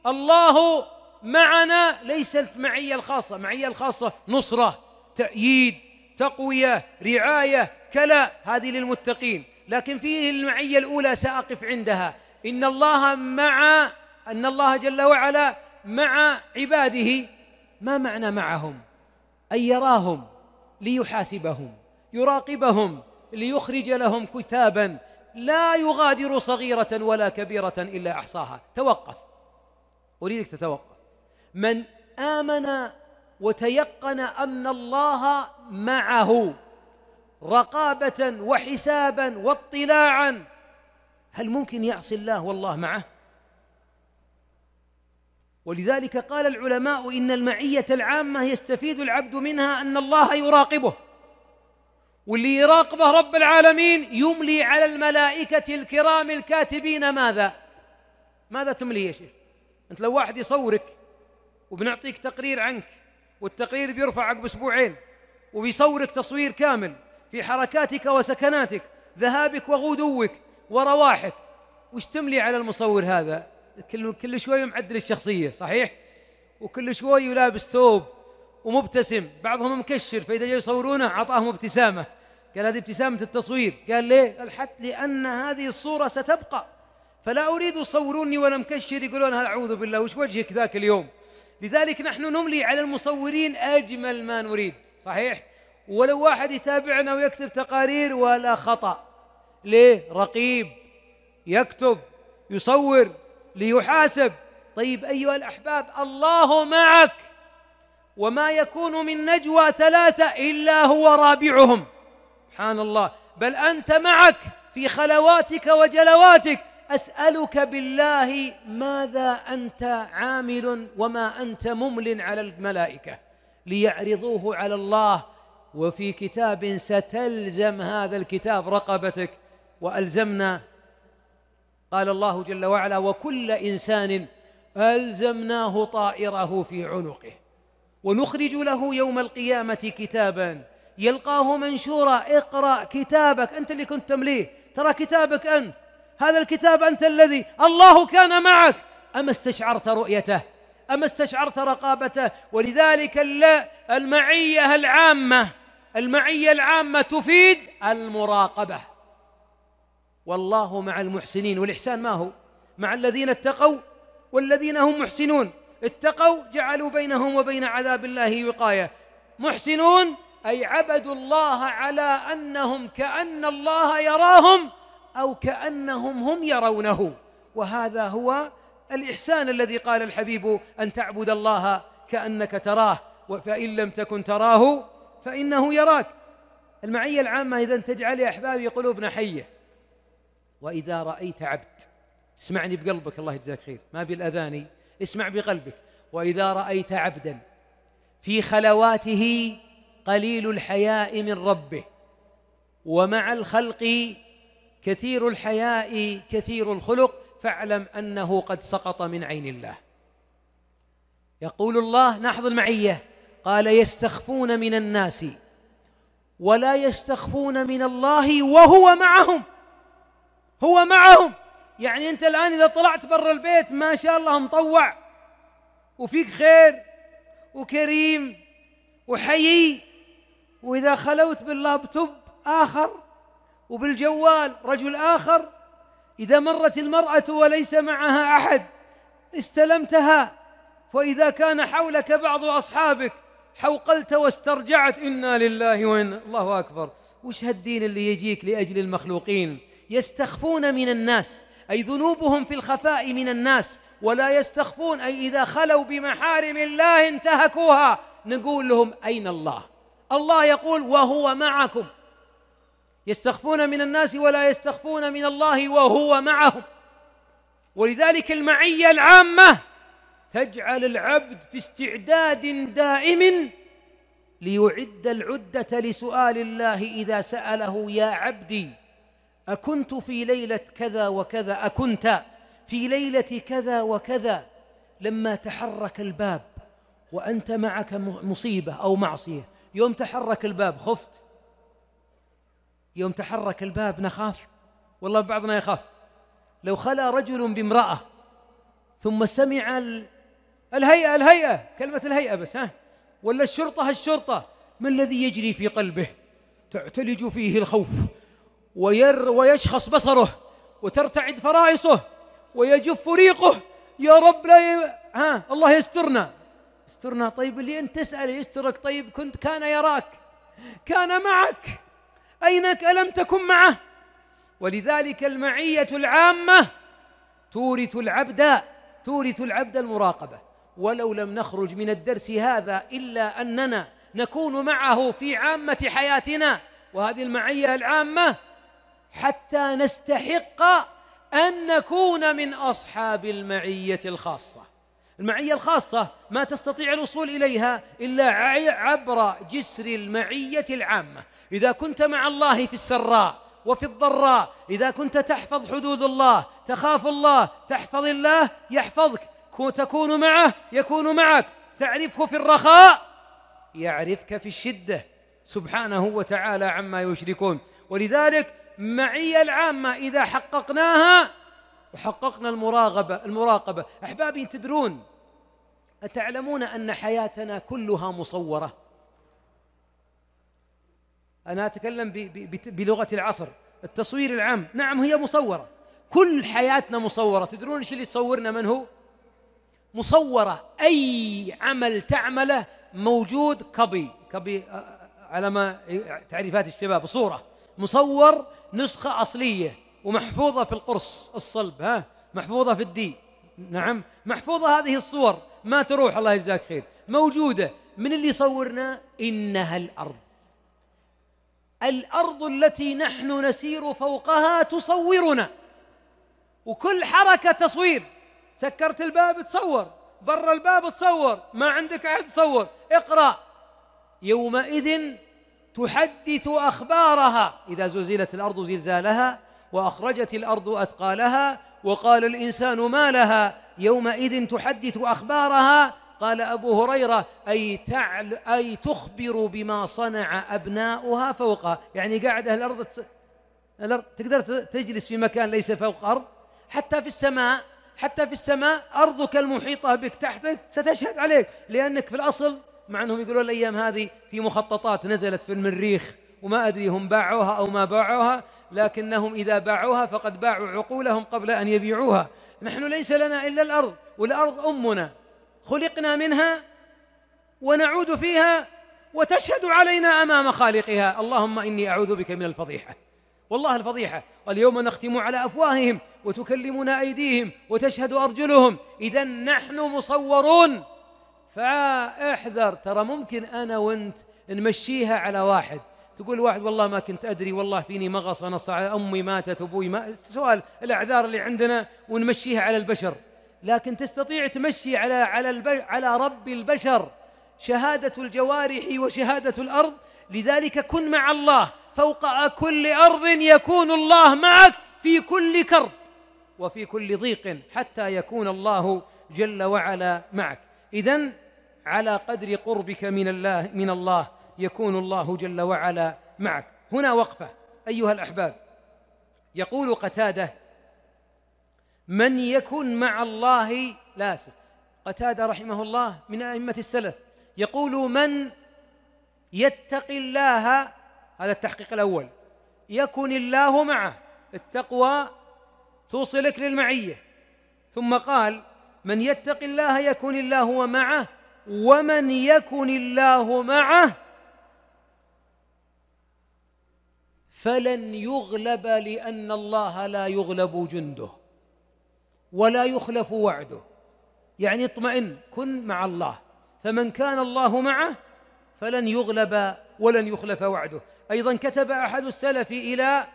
الله معنا ليس المعية الخاصة المعية الخاصة نصرة تأييد تقوية رعاية كلا هذه للمتقين لكن في المعية الأولى سأقف عندها إن الله مع أن الله جل وعلا مع عباده ما معنى معهم أن يراهم ليحاسبهم يراقبهم ليخرج لهم كتابا لا يغادر صغيرة ولا كبيرة إلا أحصاها توقف أريدك تتوقف من آمن وتيقن أن الله معه رقابة وحسابا واطلاعا هل ممكن يعصي الله والله معه ولذلك قال العلماء إن المعية العامة يستفيد العبد منها أن الله يراقبه واللي يراقبه رب العالمين يملي على الملائكة الكرام الكاتبين ماذا؟ ماذا تملي يا شيخ؟ أنت لو واحد يصورك وبنعطيك تقرير عنك والتقرير بيرفع عقب أسبوعين وبيصورك تصوير كامل في حركاتك وسكناتك ذهابك وغدوك ورواحك وش تملي على المصور هذا؟ كل كل شوي معدل الشخصيه صحيح وكل شوي يلابس ثوب ومبتسم بعضهم مكشر فاذا جاء يصورونه اعطاهم ابتسامه قال هذه ابتسامه التصوير قال ليه قال حتى لان هذه الصوره ستبقى فلا اريد يصوروني وانا مكشر يقولون هذا اعوذ بالله وش وجهك ذاك اليوم لذلك نحن نملي على المصورين اجمل ما نريد صحيح ولو واحد يتابعنا ويكتب تقارير ولا خطا ليه رقيب يكتب يصور ليحاسب طيب ايها الاحباب الله معك وما يكون من نجوى ثلاثه الا هو رابعهم سبحان الله بل انت معك في خلواتك وجلواتك اسالك بالله ماذا انت عامل وما انت ممل على الملائكه ليعرضوه على الله وفي كتاب ستلزم هذا الكتاب رقبتك والزمنا قال الله جل وعلا وكل انسان الزمناه طائره في عنقه ونخرج له يوم القيامه كتابا يلقاه منشورا اقرا كتابك انت اللي كنت تمليه ترى كتابك انت هذا الكتاب انت الذي الله كان معك اما استشعرت رؤيته اما استشعرت رقابته ولذلك المعيه العامه المعيه العامه تفيد المراقبه والله مع المحسنين والإحسان ما هو مع الذين اتقوا والذين هم محسنون اتقوا جعلوا بينهم وبين عذاب الله وقاية محسنون أي عبدوا الله على أنهم كأن الله يراهم أو كأنهم هم يرونه وهذا هو الإحسان الذي قال الحبيب أن تعبد الله كأنك تراه فإن لم تكن تراه فإنه يراك المعية العامة إذا تجعل يا أحبابي قلوبنا حية وإذا رأيت عبد اسمعني بقلبك الله يجزاك خير ما بالأذاني اسمع بقلبك وإذا رأيت عبدا في خلواته قليل الحياء من ربه ومع الخلق كثير الحياء كثير الخلق فاعلم أنه قد سقط من عين الله يقول الله لاحظ المعية قال يستخفون من الناس ولا يستخفون من الله وهو معهم هو معهم يعني أنت الآن إذا طلعت برا البيت ما شاء الله مطوع وفيك خير وكريم وحيي وإذا خلوت باللابتوب آخر وبالجوال رجل آخر إذا مرت المرأة وليس معها أحد استلمتها وإذا كان حولك بعض أصحابك حوقلت واسترجعت إنا لله وإنا الله أكبر وش هالدين اللي يجيك لأجل المخلوقين يستخفون من الناس أي ذنوبهم في الخفاء من الناس ولا يستخفون أي إذا خلوا بمحارم الله انتهكوها نقول لهم أين الله الله يقول وهو معكم يستخفون من الناس ولا يستخفون من الله وهو معهم ولذلك المعية العامة تجعل العبد في استعداد دائم ليعد العدة لسؤال الله إذا سأله يا عبدي أكنت في ليلة كذا وكذا أكنت في ليلة كذا وكذا لما تحرك الباب وأنت معك مصيبة أو معصية يوم تحرك الباب خفت يوم تحرك الباب نخاف والله بعضنا يخاف لو خلا رجل بامرأة ثم سمع ال... الهيئة الهيئة كلمة الهيئة بس ها ولا الشرطة الشرطة ما الذي يجري في قلبه تعتلج فيه الخوف وير ويشخص بصره وترتعد فرائصه ويجف ريقه يا رب لا ي... ها الله يسترنا يسترنا طيب اللي انت تسأل يسترك طيب كنت كان يراك كان معك أينك ألم تكن معه ولذلك المعية العامة تورث العبد تورث العبد المراقبة ولو لم نخرج من الدرس هذا إلا أننا نكون معه في عامة حياتنا وهذه المعية العامة حتى نستحق أن نكون من أصحاب المعية الخاصة المعية الخاصة ما تستطيع الوصول إليها إلا عبر جسر المعية العامة إذا كنت مع الله في السراء وفي الضراء إذا كنت تحفظ حدود الله تخاف الله تحفظ الله يحفظك تكون معه يكون معك تعرفه في الرخاء يعرفك في الشدة سبحانه وتعالى عما يشركون ولذلك المعية العامة إذا حققناها وحققنا المراقبة المراقبة أحبابي تدرون أتعلمون أن حياتنا كلها مصورة أنا أتكلم بلغة العصر التصوير العام نعم هي مصورة كل حياتنا مصورة تدرون ايش اللي يصورنا من هو مصورة أي عمل تعمله موجود كبي كبي آه، آه، على ما إيه، تعريفات الشباب صورة مصور نسخة أصلية ومحفوظة في القرص الصلب ها محفوظة في الدي نعم محفوظة هذه الصور ما تروح الله يجزاك خير موجودة من اللي صورنا إنها الأرض الأرض التي نحن نسير فوقها تصورنا وكل حركة تصوير سكرت الباب تصور برا الباب تصور ما عندك أحد تصور اقرأ يومئذ تحدث أخبارها إذا زلزلت الأرض زلزالها وأخرجت الأرض أثقالها وقال الإنسان ما لها يومئذ تحدث أخبارها قال أبو هريرة أي, تعل أي تخبر بما صنع أبناؤها فوقها يعني قاعدة الأرض الأرض تقدر تجلس في مكان ليس فوق أرض حتى في السماء حتى في السماء أرضك المحيطة بك تحتك ستشهد عليك لأنك في الأصل مع أنهم يقولون الأيام هذه في مخططات نزلت في المريخ وما أدري هم باعوها أو ما باعوها لكنهم إذا باعوها فقد باعوا عقولهم قبل أن يبيعوها نحن ليس لنا إلا الأرض والأرض أمنا خلقنا منها ونعود فيها وتشهد علينا أمام خالقها اللهم إني أعوذ بك من الفضيحة والله الفضيحة واليوم نختم على أفواههم وتكلمنا أيديهم وتشهد أرجلهم إذا نحن مصورون فاحذر ترى ممكن أنا وأنت نمشيها على واحد تقول واحد والله ما كنت أدري والله فيني مغص أنا أمي ماتت أبوي ما سؤال الأعذار اللي عندنا ونمشيها على البشر لكن تستطيع تمشي على على على رب البشر شهادة الجوارح وشهادة الأرض لذلك كن مع الله فوق كل أرض يكون الله معك في كل كرب وفي كل ضيق حتى يكون الله جل وعلا معك إذا على قدر قربك من الله من الله يكون الله جل وعلا معك هنا وقفة أيها الأحباب يقول قتادة من يكن مع الله لاصق قتادة رحمه الله من أئمة السلف يقول من يتقي الله هذا التحقيق الأول يكن الله معه التقوى توصلك للمعية ثم قال من يتق الله يكن الله ومعه ومن يكن الله معه فلن يغلب لان الله لا يغلب جنده ولا يخلف وعده يعني اطمئن كن مع الله فمن كان الله معه فلن يغلب ولن يخلف وعده ايضا كتب احد السلف الى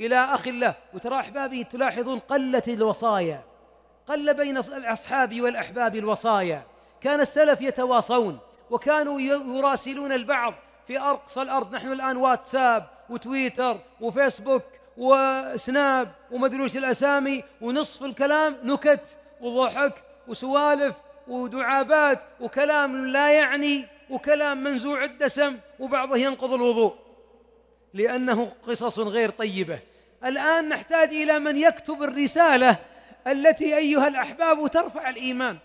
الى اخ له وترى احبابي تلاحظون قلت الوصايا قل بين الأصحاب والأحباب الوصايا كان السلف يتواصون وكانوا يراسلون البعض في أقصى الأرض نحن الآن واتساب وتويتر وفيسبوك وسناب ومدروش الأسامي ونصف الكلام نكت وضحك وسوالف ودعابات وكلام لا يعني وكلام منزوع الدسم وبعضه ينقض الوضوء لأنه قصص غير طيبة الآن نحتاج إلى من يكتب الرسالة التي أيها الأحباب ترفع الإيمان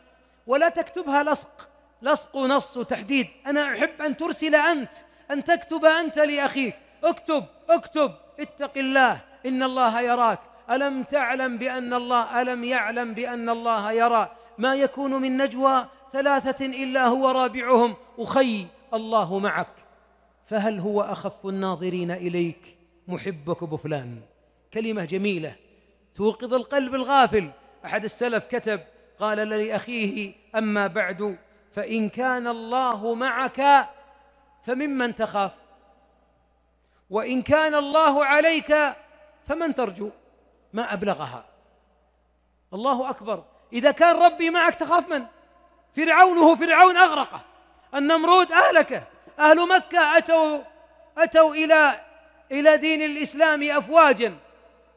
ولا تكتبها لصق لصق نص وتحديد أنا أحب أن ترسل أنت أن تكتب أنت لأخيك اكتب اكتب اتق الله إن الله يراك ألم تعلم بأن الله ألم يعلم بأن الله يرى ما يكون من نجوى ثلاثة إلا هو رابعهم أخي الله معك فهل هو أخف الناظرين إليك محبك بفلان كلمة جميلة توقظ القلب الغافل أحد السلف كتب قال لأخيه أما بعد فإن كان الله معك فممن تخاف وإن كان الله عليك فمن ترجو ما أبلغها الله أكبر إذا كان ربي معك تخاف من فرعونه فرعون أغرقه النمرود أهلكه أهل مكة أتوا أتوا إلى إلى دين الإسلام أفواجا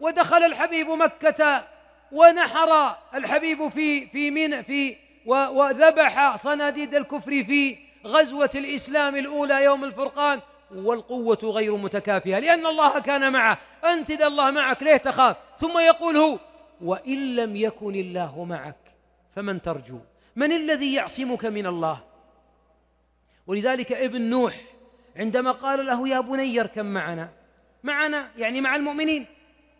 ودخل الحبيب مكة ونحر الحبيب في في منى في وذبح صناديد الكفر في غزوة الإسلام الأولى يوم الفرقان والقوة غير متكافئة لأن الله كان معه أنت إذا الله معك ليه تخاف ثم يقول هو وإن لم يكن الله معك فمن ترجو من الذي يعصمك من الله ولذلك ابن نوح عندما قال له يا بني اركب معنا معنا يعني مع المؤمنين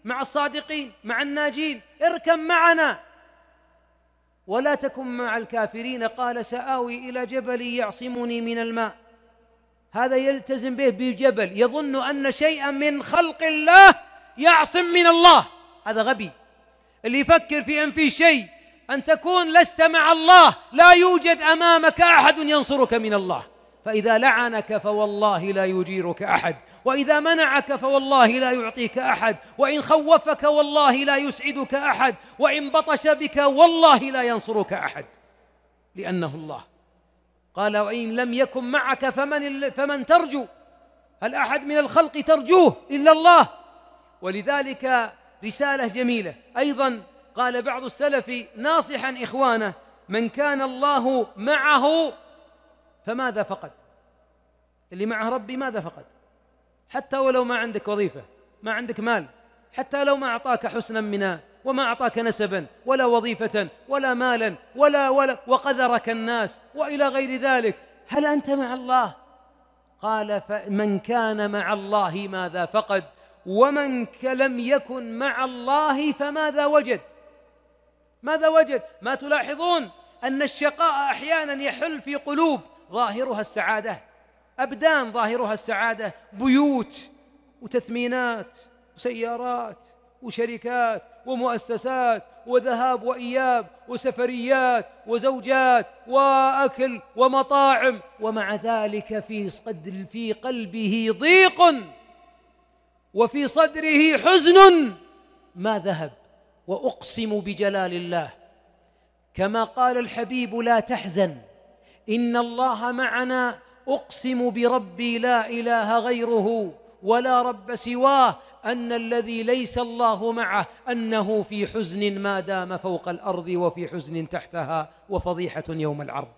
مع الصادقين مع الناجين اركب معنا ولا تكن مع الكافرين قال سآوي إلى جبل يعصمني من الماء هذا يلتزم به بجبل يظن أن شيئا من خلق الله يعصم من الله هذا غبي اللي يفكر في أن في شيء أن تكون لست مع الله لا يوجد أمامك أحد ينصرك من الله فإذا لعنك فوالله لا يجيرك أحد وإذا منعك فوالله لا يعطيك أحد وإن خوفك والله لا يسعدك أحد وإن بطش بك والله لا ينصرك أحد لأنه الله قال وإن لم يكن معك فمن, فمن ترجو هل أحد من الخلق ترجوه إلا الله ولذلك رسالة جميلة أيضا قال بعض السلف ناصحا إخوانه من كان الله معه فماذا فقد اللي معه ربي ماذا فقد حتى ولو ما عندك وظيفة ما عندك مال حتى لو ما أعطاك حسنا منا وما أعطاك نسبا ولا وظيفة ولا مالا ولا ولا وقذرك الناس وإلى غير ذلك هل أنت مع الله قال فمن كان مع الله ماذا فقد ومن لم يكن مع الله فماذا وجد ماذا وجد ما تلاحظون أن الشقاء أحيانا يحل في قلوب ظاهرها السعادة أبدان ظاهرها السعادة بيوت وتثمينات وسيارات وشركات ومؤسسات وذهاب وإياب وسفريات وزوجات وأكل ومطاعم ومع ذلك في قد في قلبه ضيق وفي صدره حزن ما ذهب وأقسم بجلال الله كما قال الحبيب لا تحزن إن الله معنا اقسم بربي لا اله غيره ولا رب سواه ان الذي ليس الله معه انه في حزن ما دام فوق الارض وفي حزن تحتها وفضيحه يوم العرض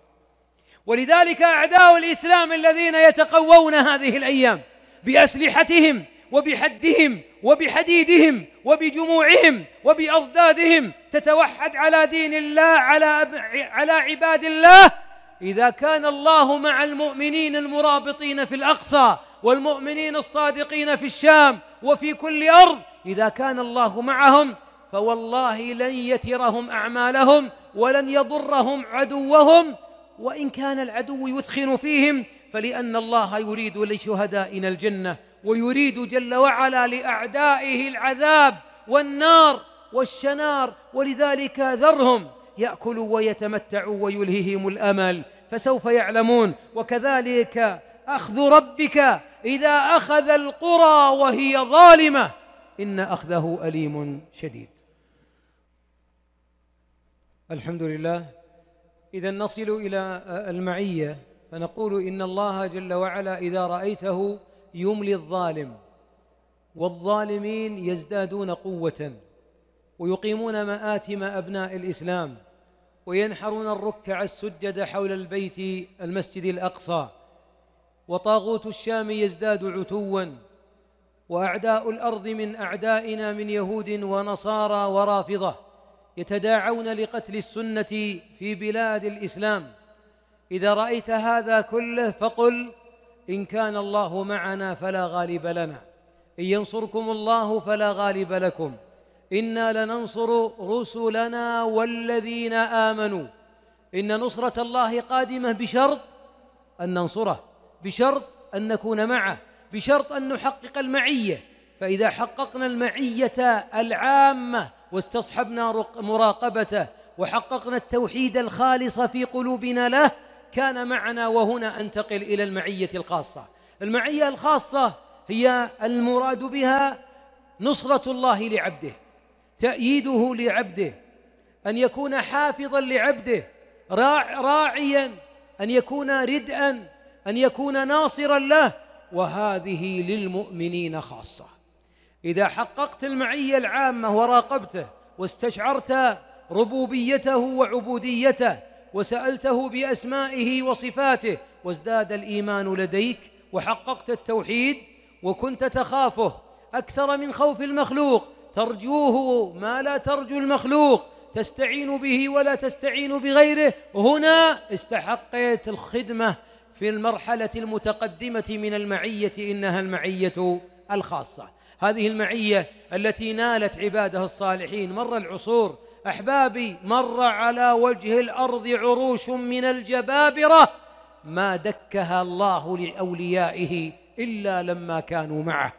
ولذلك اعداء الاسلام الذين يتقوون هذه الايام باسلحتهم وبحدهم وبحديدهم وبجموعهم وبأضدادهم تتوحد على دين الله على على عباد الله إذا كان الله مع المؤمنين المرابطين في الأقصى والمؤمنين الصادقين في الشام وفي كل أرض إذا كان الله معهم فوالله لن يترهم أعمالهم ولن يضرهم عدوهم وإن كان العدو يثخن فيهم فلأن الله يريد لشهدائنا الجنة ويريد جل وعلا لأعدائه العذاب والنار والشنار ولذلك ذرهم يأكلوا ويتمتعوا ويلههم الأمل فسوف يعلمون وكذلك أخذ ربك إذا أخذ القرى وهي ظالمة إن أخذه أليم شديد الحمد لله إذا نصل إلى المعية فنقول إن الله جل وعلا إذا رأيته يملي الظالم والظالمين يزدادون قوة ويقيمون مآتم أبناء الإسلام وينحرون الركع السجد حول البيت المسجد الأقصى وطاغوت الشام يزداد عتوا وأعداء الأرض من أعدائنا من يهود ونصارى ورافضة يتداعون لقتل السنة في بلاد الإسلام إذا رأيت هذا كله فقل إن كان الله معنا فلا غالب لنا إن ينصركم الله فلا غالب لكم إنا لننصر رسلنا والذين آمنوا إن نصرة الله قادمة بشرط أن ننصره بشرط أن نكون معه بشرط أن نحقق المعية فإذا حققنا المعية العامة واستصحبنا مراقبته وحققنا التوحيد الخالص في قلوبنا له كان معنا وهنا أنتقل إلى المعية الخاصة المعية الخاصة هي المراد بها نصرة الله لعبده تأييده لعبده أن يكون حافظا لعبده راع راعيا أن يكون ردءا أن يكون ناصرا له وهذه للمؤمنين خاصة إذا حققت المعية العامة وراقبته واستشعرت ربوبيته وعبوديته وسألته بأسمائه وصفاته وازداد الإيمان لديك وحققت التوحيد وكنت تخافه أكثر من خوف المخلوق ترجوه ما لا ترجو المخلوق تستعين به ولا تستعين بغيره هنا استحقيت الخدمه في المرحله المتقدمه من المعيه انها المعيه الخاصه هذه المعيه التي نالت عباده الصالحين مر العصور احبابي مر على وجه الارض عروش من الجبابره ما دكها الله لاوليائه الا لما كانوا معه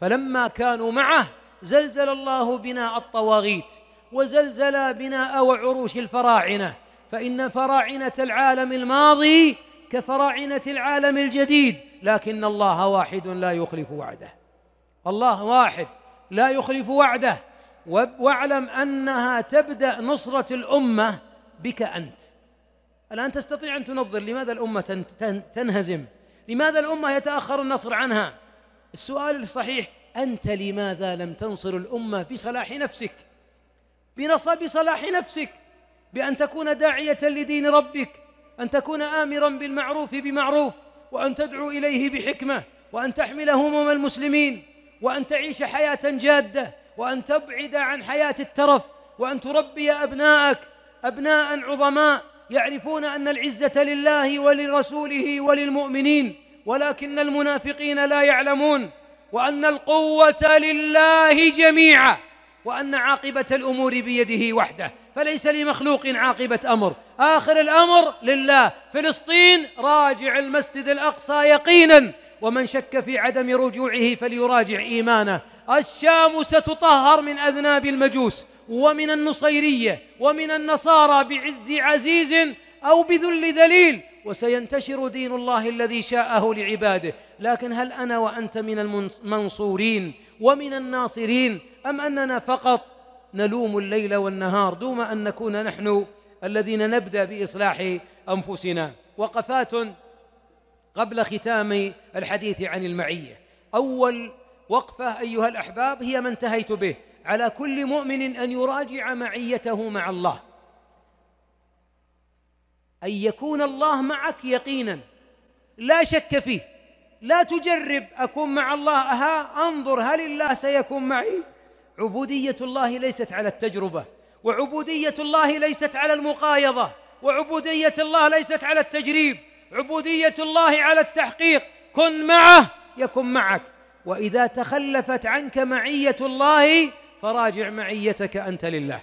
فلما كانوا معه زلزل الله بناء الطواغيت وزلزل بناء وعروش الفراعنه فان فراعنه العالم الماضي كفراعنه العالم الجديد لكن الله واحد لا يخلف وعده الله واحد لا يخلف وعده واعلم انها تبدا نصره الامه بك انت الان تستطيع ان تنظر لماذا الامه تنهزم لماذا الامه يتاخر النصر عنها السؤال الصحيح أنت لماذا لم تنصر الأمة بصلاح نفسك بنصب صلاح نفسك بأن تكون داعية لدين ربك أن تكون آمرا بالمعروف بمعروف وأن تدعو إليه بحكمة وأن تحمل هموم المسلمين وأن تعيش حياة جادة وأن تبعد عن حياة الترف وأن تربي أبناءك أبناء عظماء يعرفون أن العزة لله ولرسوله وللمؤمنين ولكن المنافقين لا يعلمون وأن القوة لله جميعا وأن عاقبة الأمور بيده وحده فليس لمخلوق عاقبة أمر آخر الأمر لله فلسطين راجع المسجد الأقصى يقينا ومن شك في عدم رجوعه فليراجع إيمانه الشام ستطهر من أذناب المجوس ومن النصيرية ومن النصارى بعز عزيز أو بذل دليل وسينتشر دين الله الذي شاءه لعباده لكن هل انا وانت من المنصورين ومن الناصرين ام اننا فقط نلوم الليل والنهار دون ان نكون نحن الذين نبدا باصلاح انفسنا وقفات قبل ختام الحديث عن المعيه اول وقفه ايها الاحباب هي ما انتهيت به على كل مؤمن ان يراجع معيته مع الله أن يكون الله معك يقينا لا شك فيه لا تجرب أكون مع الله أها أنظر هل الله سيكون معي عبودية الله ليست على التجربة وعبودية الله ليست على المقايضة وعبودية الله ليست على التجريب عبودية الله على التحقيق كن معه يكن معك وإذا تخلفت عنك معية الله فراجع معيتك أنت لله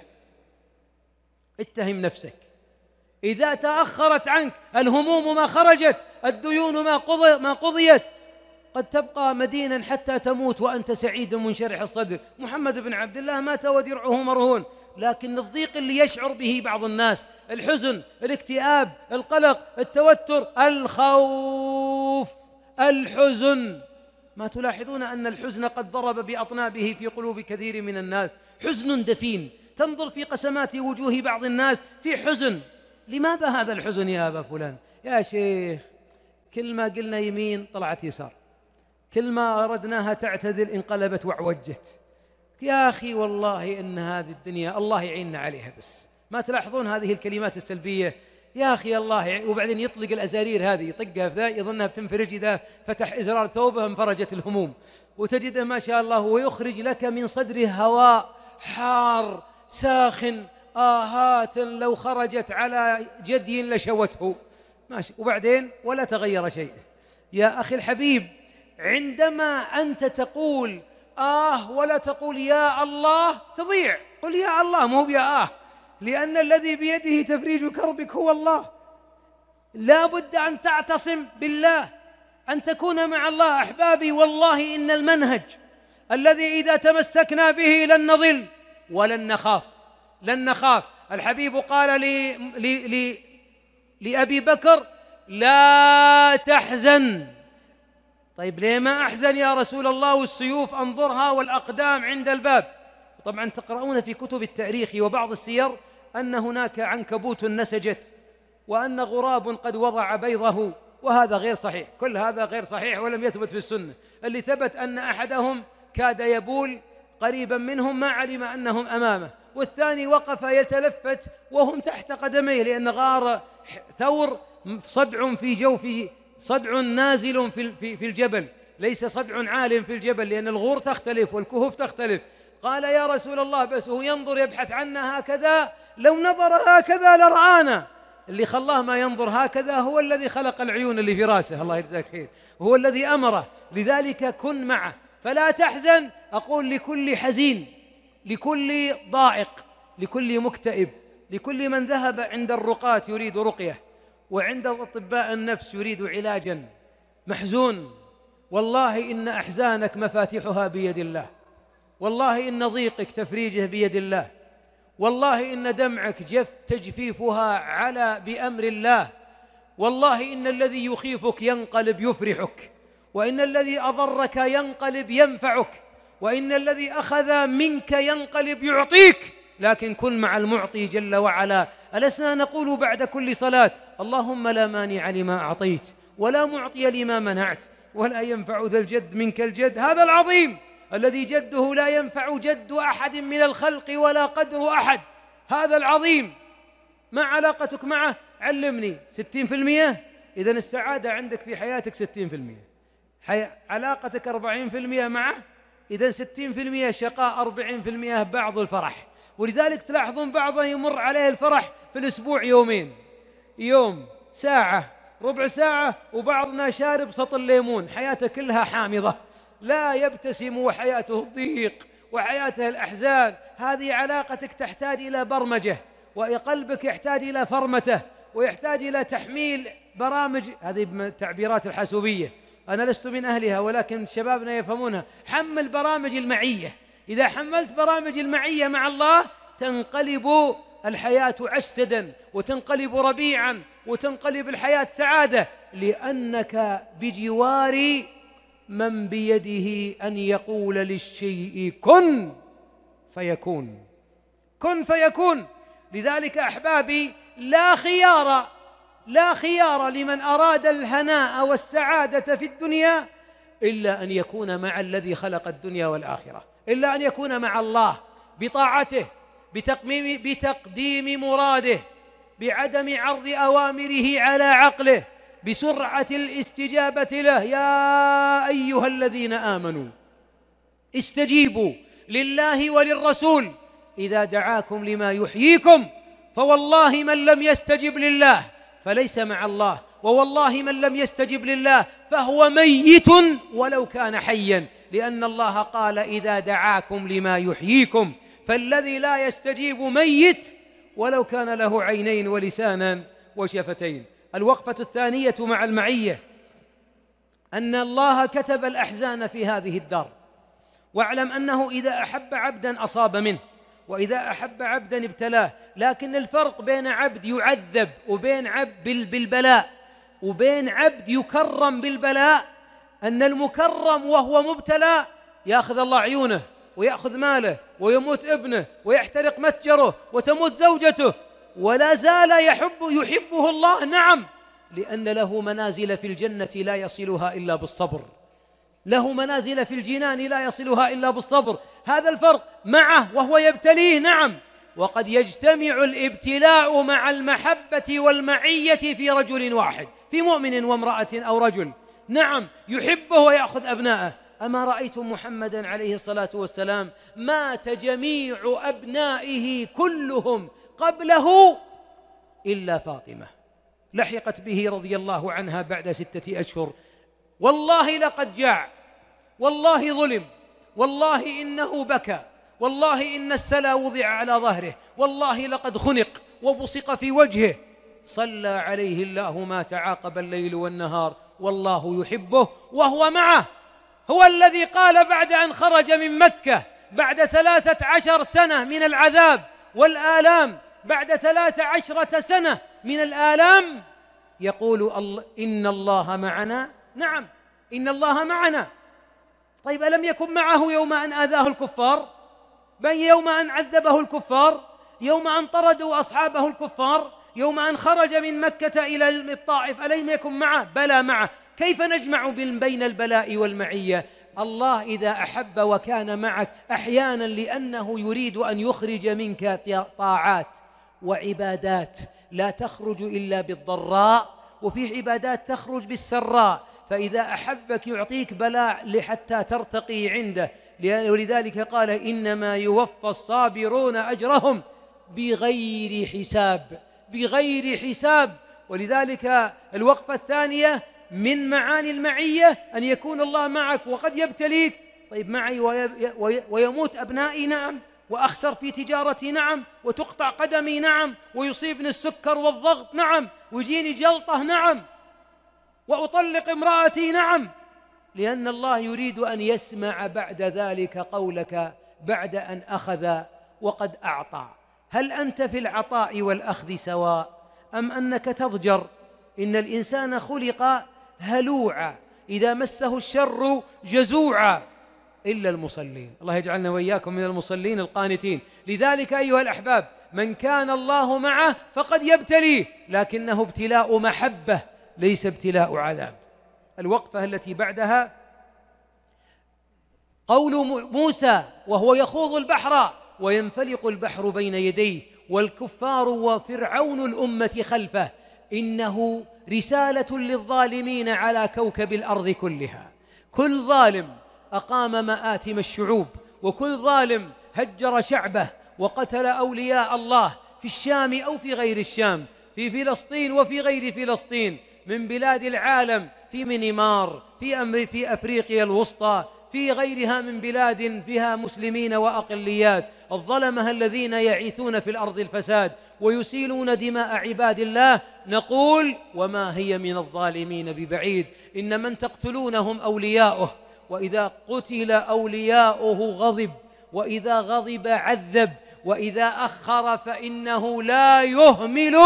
اتهم نفسك إذا تأخرت عنك الهموم ما خرجت الديون ما, قضي ما قضيت قد تبقى مدينا حتى تموت وأنت سعيد منشرح الصدر محمد بن عبد الله مات ودرعه مرهون لكن الضيق اللي يشعر به بعض الناس الحزن الاكتئاب القلق التوتر الخوف الحزن ما تلاحظون أن الحزن قد ضرب بأطنابه في قلوب كثير من الناس حزن دفين تنظر في قسمات وجوه بعض الناس في حزن لماذا هذا الحزن يا أبا فلان يا شيخ كل ما قلنا يمين طلعت يسار كل ما أردناها تعتدل انقلبت وعوجت يا أخي والله إن هذه الدنيا الله يعيننا عليها بس ما تلاحظون هذه الكلمات السلبية يا أخي الله وبعدين يطلق الأزارير هذه يطقها في ذا يظنها بتنفرج إذا فتح إزرار ثوبه انفرجت الهموم وتجده ما شاء الله ويخرج لك من صدره هواء حار ساخن آهات لو خرجت على جدي لشوته ماشي وبعدين ولا تغير شيء يا أخي الحبيب عندما أنت تقول آه ولا تقول يا الله تضيع قل يا الله مو يا آه لأن الذي بيده تفريج كربك هو الله لا بد أن تعتصم بالله أن تكون مع الله أحبابي والله إن المنهج الذي إذا تمسكنا به لن نضل ولن نخاف لن نخاف الحبيب قال لي لي لي لأبي بكر لا تحزن طيب ليه ما أحزن يا رسول الله والسيوف أنظرها والأقدام عند الباب طبعا تقرؤون في كتب التاريخ وبعض السير أن هناك عنكبوت نسجت وأن غراب قد وضع بيضه وهذا غير صحيح كل هذا غير صحيح ولم يثبت في السنة اللي ثبت أن أحدهم كاد يبول قريبا منهم ما علم أنهم أمامه والثاني وقف يتلفت وهم تحت قدميه لأن غار ثور صدع في جوفه صدع نازل في في الجبل ليس صدع عال في الجبل لأن الغور تختلف والكهوف تختلف قال يا رسول الله بس هو ينظر يبحث عنا هكذا لو نظر هكذا لرآنا اللي خلاه ما ينظر هكذا هو الذي خلق العيون اللي في راسه الله يجزاك خير هو الذي أمره لذلك كن معه فلا تحزن أقول لكل حزين لكل ضائق لكل مكتئب لكل من ذهب عند الرقاة يريد رقية وعند أطباء النفس يريد علاجا محزون والله إن أحزانك مفاتيحها بيد الله والله إن ضيقك تفريجه بيد الله والله إن دمعك جف تجفيفها على بأمر الله والله إن الذي يخيفك ينقلب يفرحك وإن الذي أضرك ينقلب ينفعك وإن الذي أخذ منك ينقلب يعطيك لكن كن مع المعطي جل وعلا ألسنا نقول بعد كل صلاة اللهم لا مانع لما أعطيت ولا معطي لما منعت ولا ينفع ذا الجد منك الجد هذا العظيم الذي جده لا ينفع جد أحد من الخلق ولا قدر أحد هذا العظيم ما علاقتك معه علمني ستين في المية إذن السعادة عندك في حياتك ستين في المية علاقتك أربعين في المية معه إذا 60% شقاء 40% بعض الفرح ولذلك تلاحظون بعضه يمر عليه الفرح في الأسبوع يومين يوم ساعة ربع ساعة وبعضنا شارب سطل ليمون حياته كلها حامضة لا يبتسم وحياته الضيق وحياته الأحزان هذه علاقتك تحتاج إلى برمجة وقلبك يحتاج إلى فرمته ويحتاج إلى تحميل برامج هذه تعبيرات الحاسوبية أنا لست من أهلها ولكن شبابنا يفهمونها حمل برامج المعية إذا حملت برامج المعية مع الله تنقلب الحياة عسدا وتنقلب ربيعا وتنقلب الحياة سعادة لأنك بجوار من بيده أن يقول للشيء كن فيكون كن فيكون لذلك أحبابي لا خيار لا خيار لمن أراد الهناء والسعادة في الدنيا إلا أن يكون مع الذي خلق الدنيا والآخرة إلا أن يكون مع الله بطاعته بتقميم بتقديم مراده بعدم عرض أوامره على عقله بسرعة الاستجابة له يا أيها الذين آمنوا استجيبوا لله وللرسول إذا دعاكم لما يحييكم فوالله من لم يستجب لله فليس مع الله ووالله من لم يستجب لله فهو ميت ولو كان حيا لأن الله قال إذا دعاكم لما يحييكم فالذي لا يستجيب ميت ولو كان له عينين ولسانا وشفتين الوقفة الثانية مع المعية أن الله كتب الأحزان في هذه الدار واعلم أنه إذا أحب عبدا أصاب منه وإذا أحب عبدا ابتلاه لكن الفرق بين عبد يعذب وبين عبد بالبلاء وبين عبد يكرم بالبلاء أن المكرم وهو مبتلى يأخذ الله عيونه ويأخذ ماله ويموت ابنه ويحترق متجره وتموت زوجته ولا زال يحب يحبه الله نعم لأن له منازل في الجنة لا يصلها إلا بالصبر له منازل في الجنان لا يصلها إلا بالصبر هذا الفرق معه وهو يبتليه نعم وقد يجتمع الابتلاء مع المحبة والمعية في رجل واحد في مؤمن وامرأة أو رجل نعم يحبه ويأخذ أبناءه أما رأيتم محمدا عليه الصلاة والسلام مات جميع أبنائه كلهم قبله إلا فاطمة لحقت به رضي الله عنها بعد ستة أشهر والله لقد جاع والله ظلم والله إنه بكى والله إن السلا وضع على ظهره والله لقد خنق وبصق في وجهه صلى عليه الله ما تعاقب الليل والنهار والله يحبه وهو معه هو الذي قال بعد أن خرج من مكة بعد ثلاثة عشر سنة من العذاب والآلام بعد ثلاثة عشرة سنة من الآلام يقول إن الله معنا نعم إن الله معنا طيب ألم يكن معه يوم أن آذاه الكفار بل يوم أن عذبه الكفار يوم أن طردوا أصحابه الكفار يوم أن خرج من مكة إلى الطائف ألم يكن معه بلى معه كيف نجمع بين البلاء والمعية الله إذا أحب وكان معك أحيانا لأنه يريد أن يخرج منك طاعات وعبادات لا تخرج إلا بالضراء وفي عبادات تخرج بالسراء فإذا أحبك يعطيك بلاء لحتى ترتقي عنده ولذلك قال إنما يوفى الصابرون أجرهم بغير حساب بغير حساب ولذلك الوقفة الثانية من معاني المعية أن يكون الله معك وقد يبتليك طيب معي ويموت أبنائي نعم وأخسر في تجارتي نعم وتقطع قدمي نعم ويصيبني السكر والضغط نعم ويجيني جلطة نعم وأطلق امرأتي نعم لأن الله يريد أن يسمع بعد ذلك قولك بعد أن أخذ وقد أعطى هل أنت في العطاء والأخذ سواء أم أنك تضجر إن الإنسان خلق هلوعا إذا مسه الشر جزوعا إلا المصلين الله يجعلنا وإياكم من المصلين القانتين لذلك أيها الأحباب من كان الله معه فقد يبتليه لكنه ابتلاء محبة ليس ابتلاء عذاب الوقفة التي بعدها قول موسى وهو يخوض البحر وينفلق البحر بين يديه والكفار وفرعون الأمة خلفه إنه رسالة للظالمين على كوكب الأرض كلها كل ظالم أقام مآتم الشعوب وكل ظالم هجر شعبه وقتل أولياء الله في الشام أو في غير الشام في فلسطين وفي غير فلسطين من بلاد العالم في مينيمار في أمر في أفريقيا الوسطى في غيرها من بلاد فيها مسلمين وأقليات الظلمها الذين يعيثون في الأرض الفساد ويسيلون دماء عباد الله نقول وما هي من الظالمين ببعيد إن من تقتلونهم أولياؤه وإذا قتل أولياؤه غضب وإذا غضب عذب وإذا أخر فإنه لا يهمل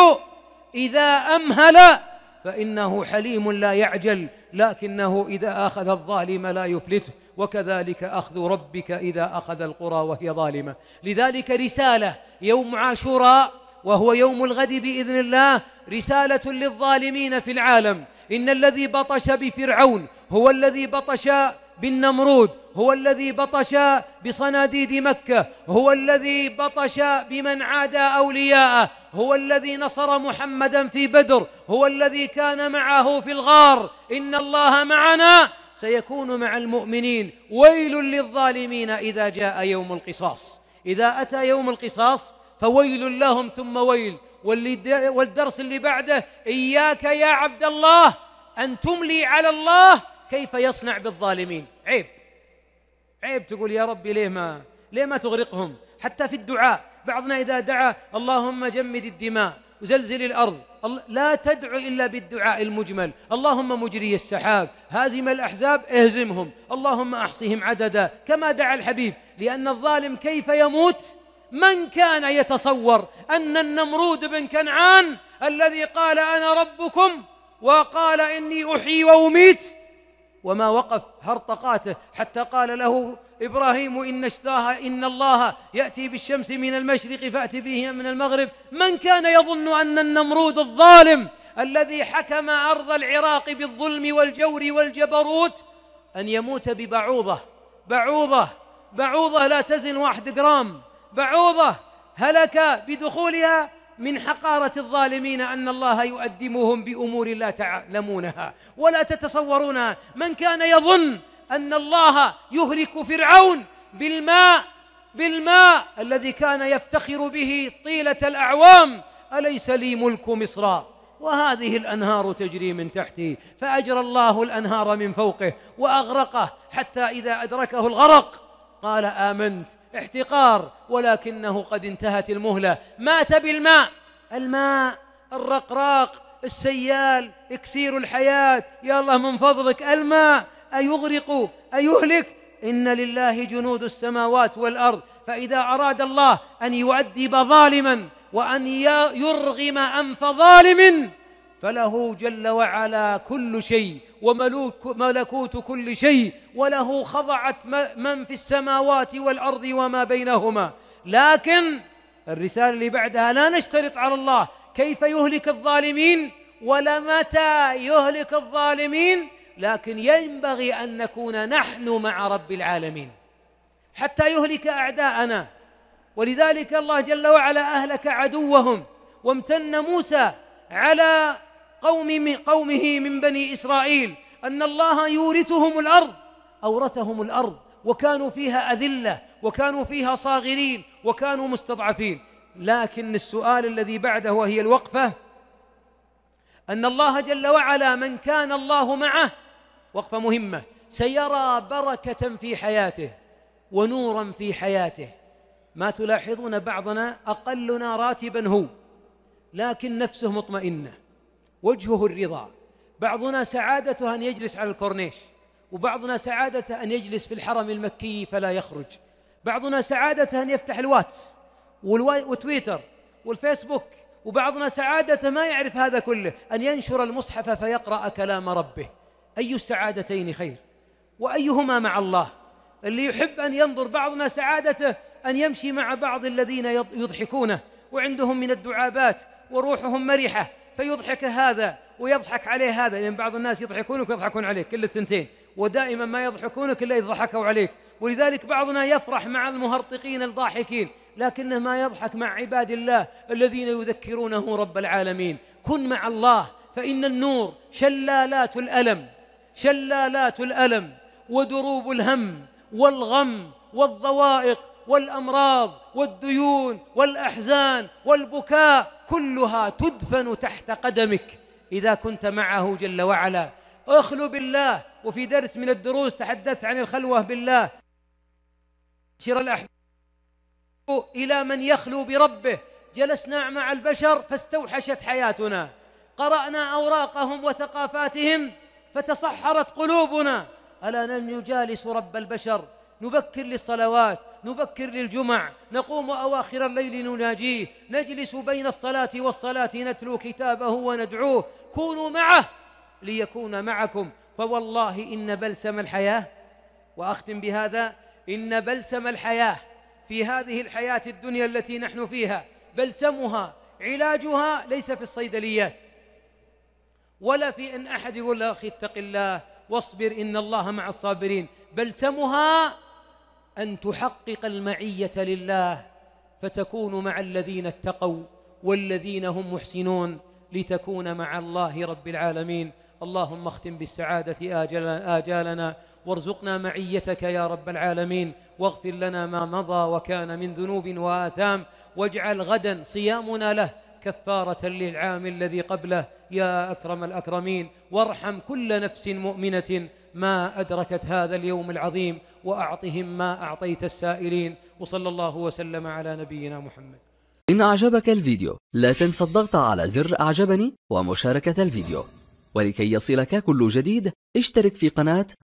إذا أمهل فإنه حليم لا يعجل لكنه إذا أخذ الظالم لا يفلته وكذلك أخذ ربك إذا أخذ القرى وهي ظالمة لذلك رسالة يوم عاشوراء وهو يوم الغد بإذن الله رسالة للظالمين في العالم إن الذي بطش بفرعون هو الذي بطش بالنمرود هو الذي بطش بصناديد مكة هو الذي بطش بمن عادى أولياءه هو الذي نصر محمدا في بدر هو الذي كان معه في الغار إن الله معنا سيكون مع المؤمنين ويل للظالمين إذا جاء يوم القصاص إذا أتى يوم القصاص فويل لهم ثم ويل والدرس اللي بعده إياك يا عبد الله أن تملي على الله كيف يصنع بالظالمين عيب عيب تقول يا ربي ليه ما ليه ما تغرقهم حتى في الدعاء بعضنا إذا دعا اللهم جمد الدماء وزلزل الأرض لا تدعو إلا بالدعاء المجمل اللهم مجري السحاب هازم الأحزاب اهزمهم اللهم أحصهم عددا كما دعا الحبيب لأن الظالم كيف يموت من كان يتصور أن النمرود بن كنعان الذي قال أنا ربكم وقال إني أحيي وأميت وما وقف هرطقاته حتى قال له إبراهيم إن اشتاها إن الله يأتي بالشمس من المشرق فأت به من المغرب من كان يظن أن النمرود الظالم الذي حكم أرض العراق بالظلم والجور والجبروت أن يموت ببعوضة بعوضة بعوضة لا تزن واحد جرام بعوضة هلك بدخولها من حقارة الظالمين أن الله يؤدمهم بأمور لا تعلمونها ولا تتصورونها من كان يظن أن الله يهلك فرعون بالماء بالماء الذي كان يفتخر به طيلة الأعوام أليس لي ملك مصر وهذه الأنهار تجري من تحتي فأجرى الله الأنهار من فوقه وأغرقه حتى إذا أدركه الغرق قال آمنت احتقار ولكنه قد انتهت المهلة مات بالماء الماء الرقراق السيال اكسير الحياة يا الله من فضلك الماء أيغرق أيهلك إن لله جنود السماوات والأرض فإذا أراد الله أن يؤدب ظالما وأن يرغم أنف ظالم فله جل وعلا كل شيء وملكوت كل شيء وله خضعت من في السماوات والارض وما بينهما لكن الرساله اللي بعدها لا نشترط على الله كيف يهلك الظالمين ولمتى يهلك الظالمين لكن ينبغي ان نكون نحن مع رب العالمين حتى يهلك اعداءنا ولذلك الله جل وعلا اهلك عدوهم وامتن موسى على قوم من قومه من بني إسرائيل أن الله يورثهم الأرض أورثهم الأرض وكانوا فيها أذلة وكانوا فيها صاغرين وكانوا مستضعفين لكن السؤال الذي بعده وهي الوقفة أن الله جل وعلا من كان الله معه وقفة مهمة سيرى بركة في حياته ونورا في حياته ما تلاحظون بعضنا أقلنا راتبا هو لكن نفسه مطمئنة وجهه الرضا بعضنا سعادته أن يجلس على الكورنيش وبعضنا سعادته أن يجلس في الحرم المكي فلا يخرج بعضنا سعادته أن يفتح الواتس والتويتر والفيسبوك وبعضنا سعادته ما يعرف هذا كله أن ينشر المصحف فيقرأ كلام ربه أي السعادتين خير وأيهما مع الله اللي يحب أن ينظر بعضنا سعادته أن يمشي مع بعض الذين يضحكونه وعندهم من الدعابات وروحهم مرحة فيضحك هذا ويضحك عليه هذا لأن يعني بعض الناس يضحكونك ويضحكون عليك كل الثنتين ودائما ما يضحكونك إلا اذا ضحكوا عليك ولذلك بعضنا يفرح مع المهرطقين الضاحكين لكنه ما يضحك مع عباد الله الذين يذكرونه رب العالمين كن مع الله فإن النور شلالات الألم شلالات الألم ودروب الهم والغم والضوائق والامراض والديون والاحزان والبكاء كلها تدفن تحت قدمك اذا كنت معه جل وعلا اخلو بالله وفي درس من الدروس تحدثت عن الخلوه بالله شر الاحباب الى من يخلو بربه جلسنا مع البشر فاستوحشت حياتنا قرانا اوراقهم وثقافاتهم فتصحرت قلوبنا الا نجالس رب البشر نبكر للصلوات نبكر للجمع نقوم أواخر الليل نناجيه نجلس بين الصلاة والصلاة نتلو كتابه وندعوه كونوا معه ليكون معكم فوالله إن بلسم الحياة وأختم بهذا إن بلسم الحياة في هذه الحياة الدنيا التي نحن فيها بلسمها علاجها ليس في الصيدليات ولا في أن أحد يقول أخي اتق الله واصبر إن الله مع الصابرين بلسمها أن تحقق المعية لله فتكون مع الذين اتقوا والذين هم محسنون لتكون مع الله رب العالمين اللهم اختم بالسعادة آجل آجالنا وارزقنا معيتك يا رب العالمين واغفر لنا ما مضى وكان من ذنوب وآثام واجعل غدا صيامنا له كفارة للعام الذي قبله يا أكرم الأكرمين وارحم كل نفس مؤمنة ما أدركت هذا اليوم العظيم وأعطهم ما أعطيت السائلين وصلى الله وسلم على نبينا محمد إن أعجبك الفيديو لا تنسى الضغط على زر أعجبني ومشاركة الفيديو ولكي يصلك كل جديد اشترك في قناة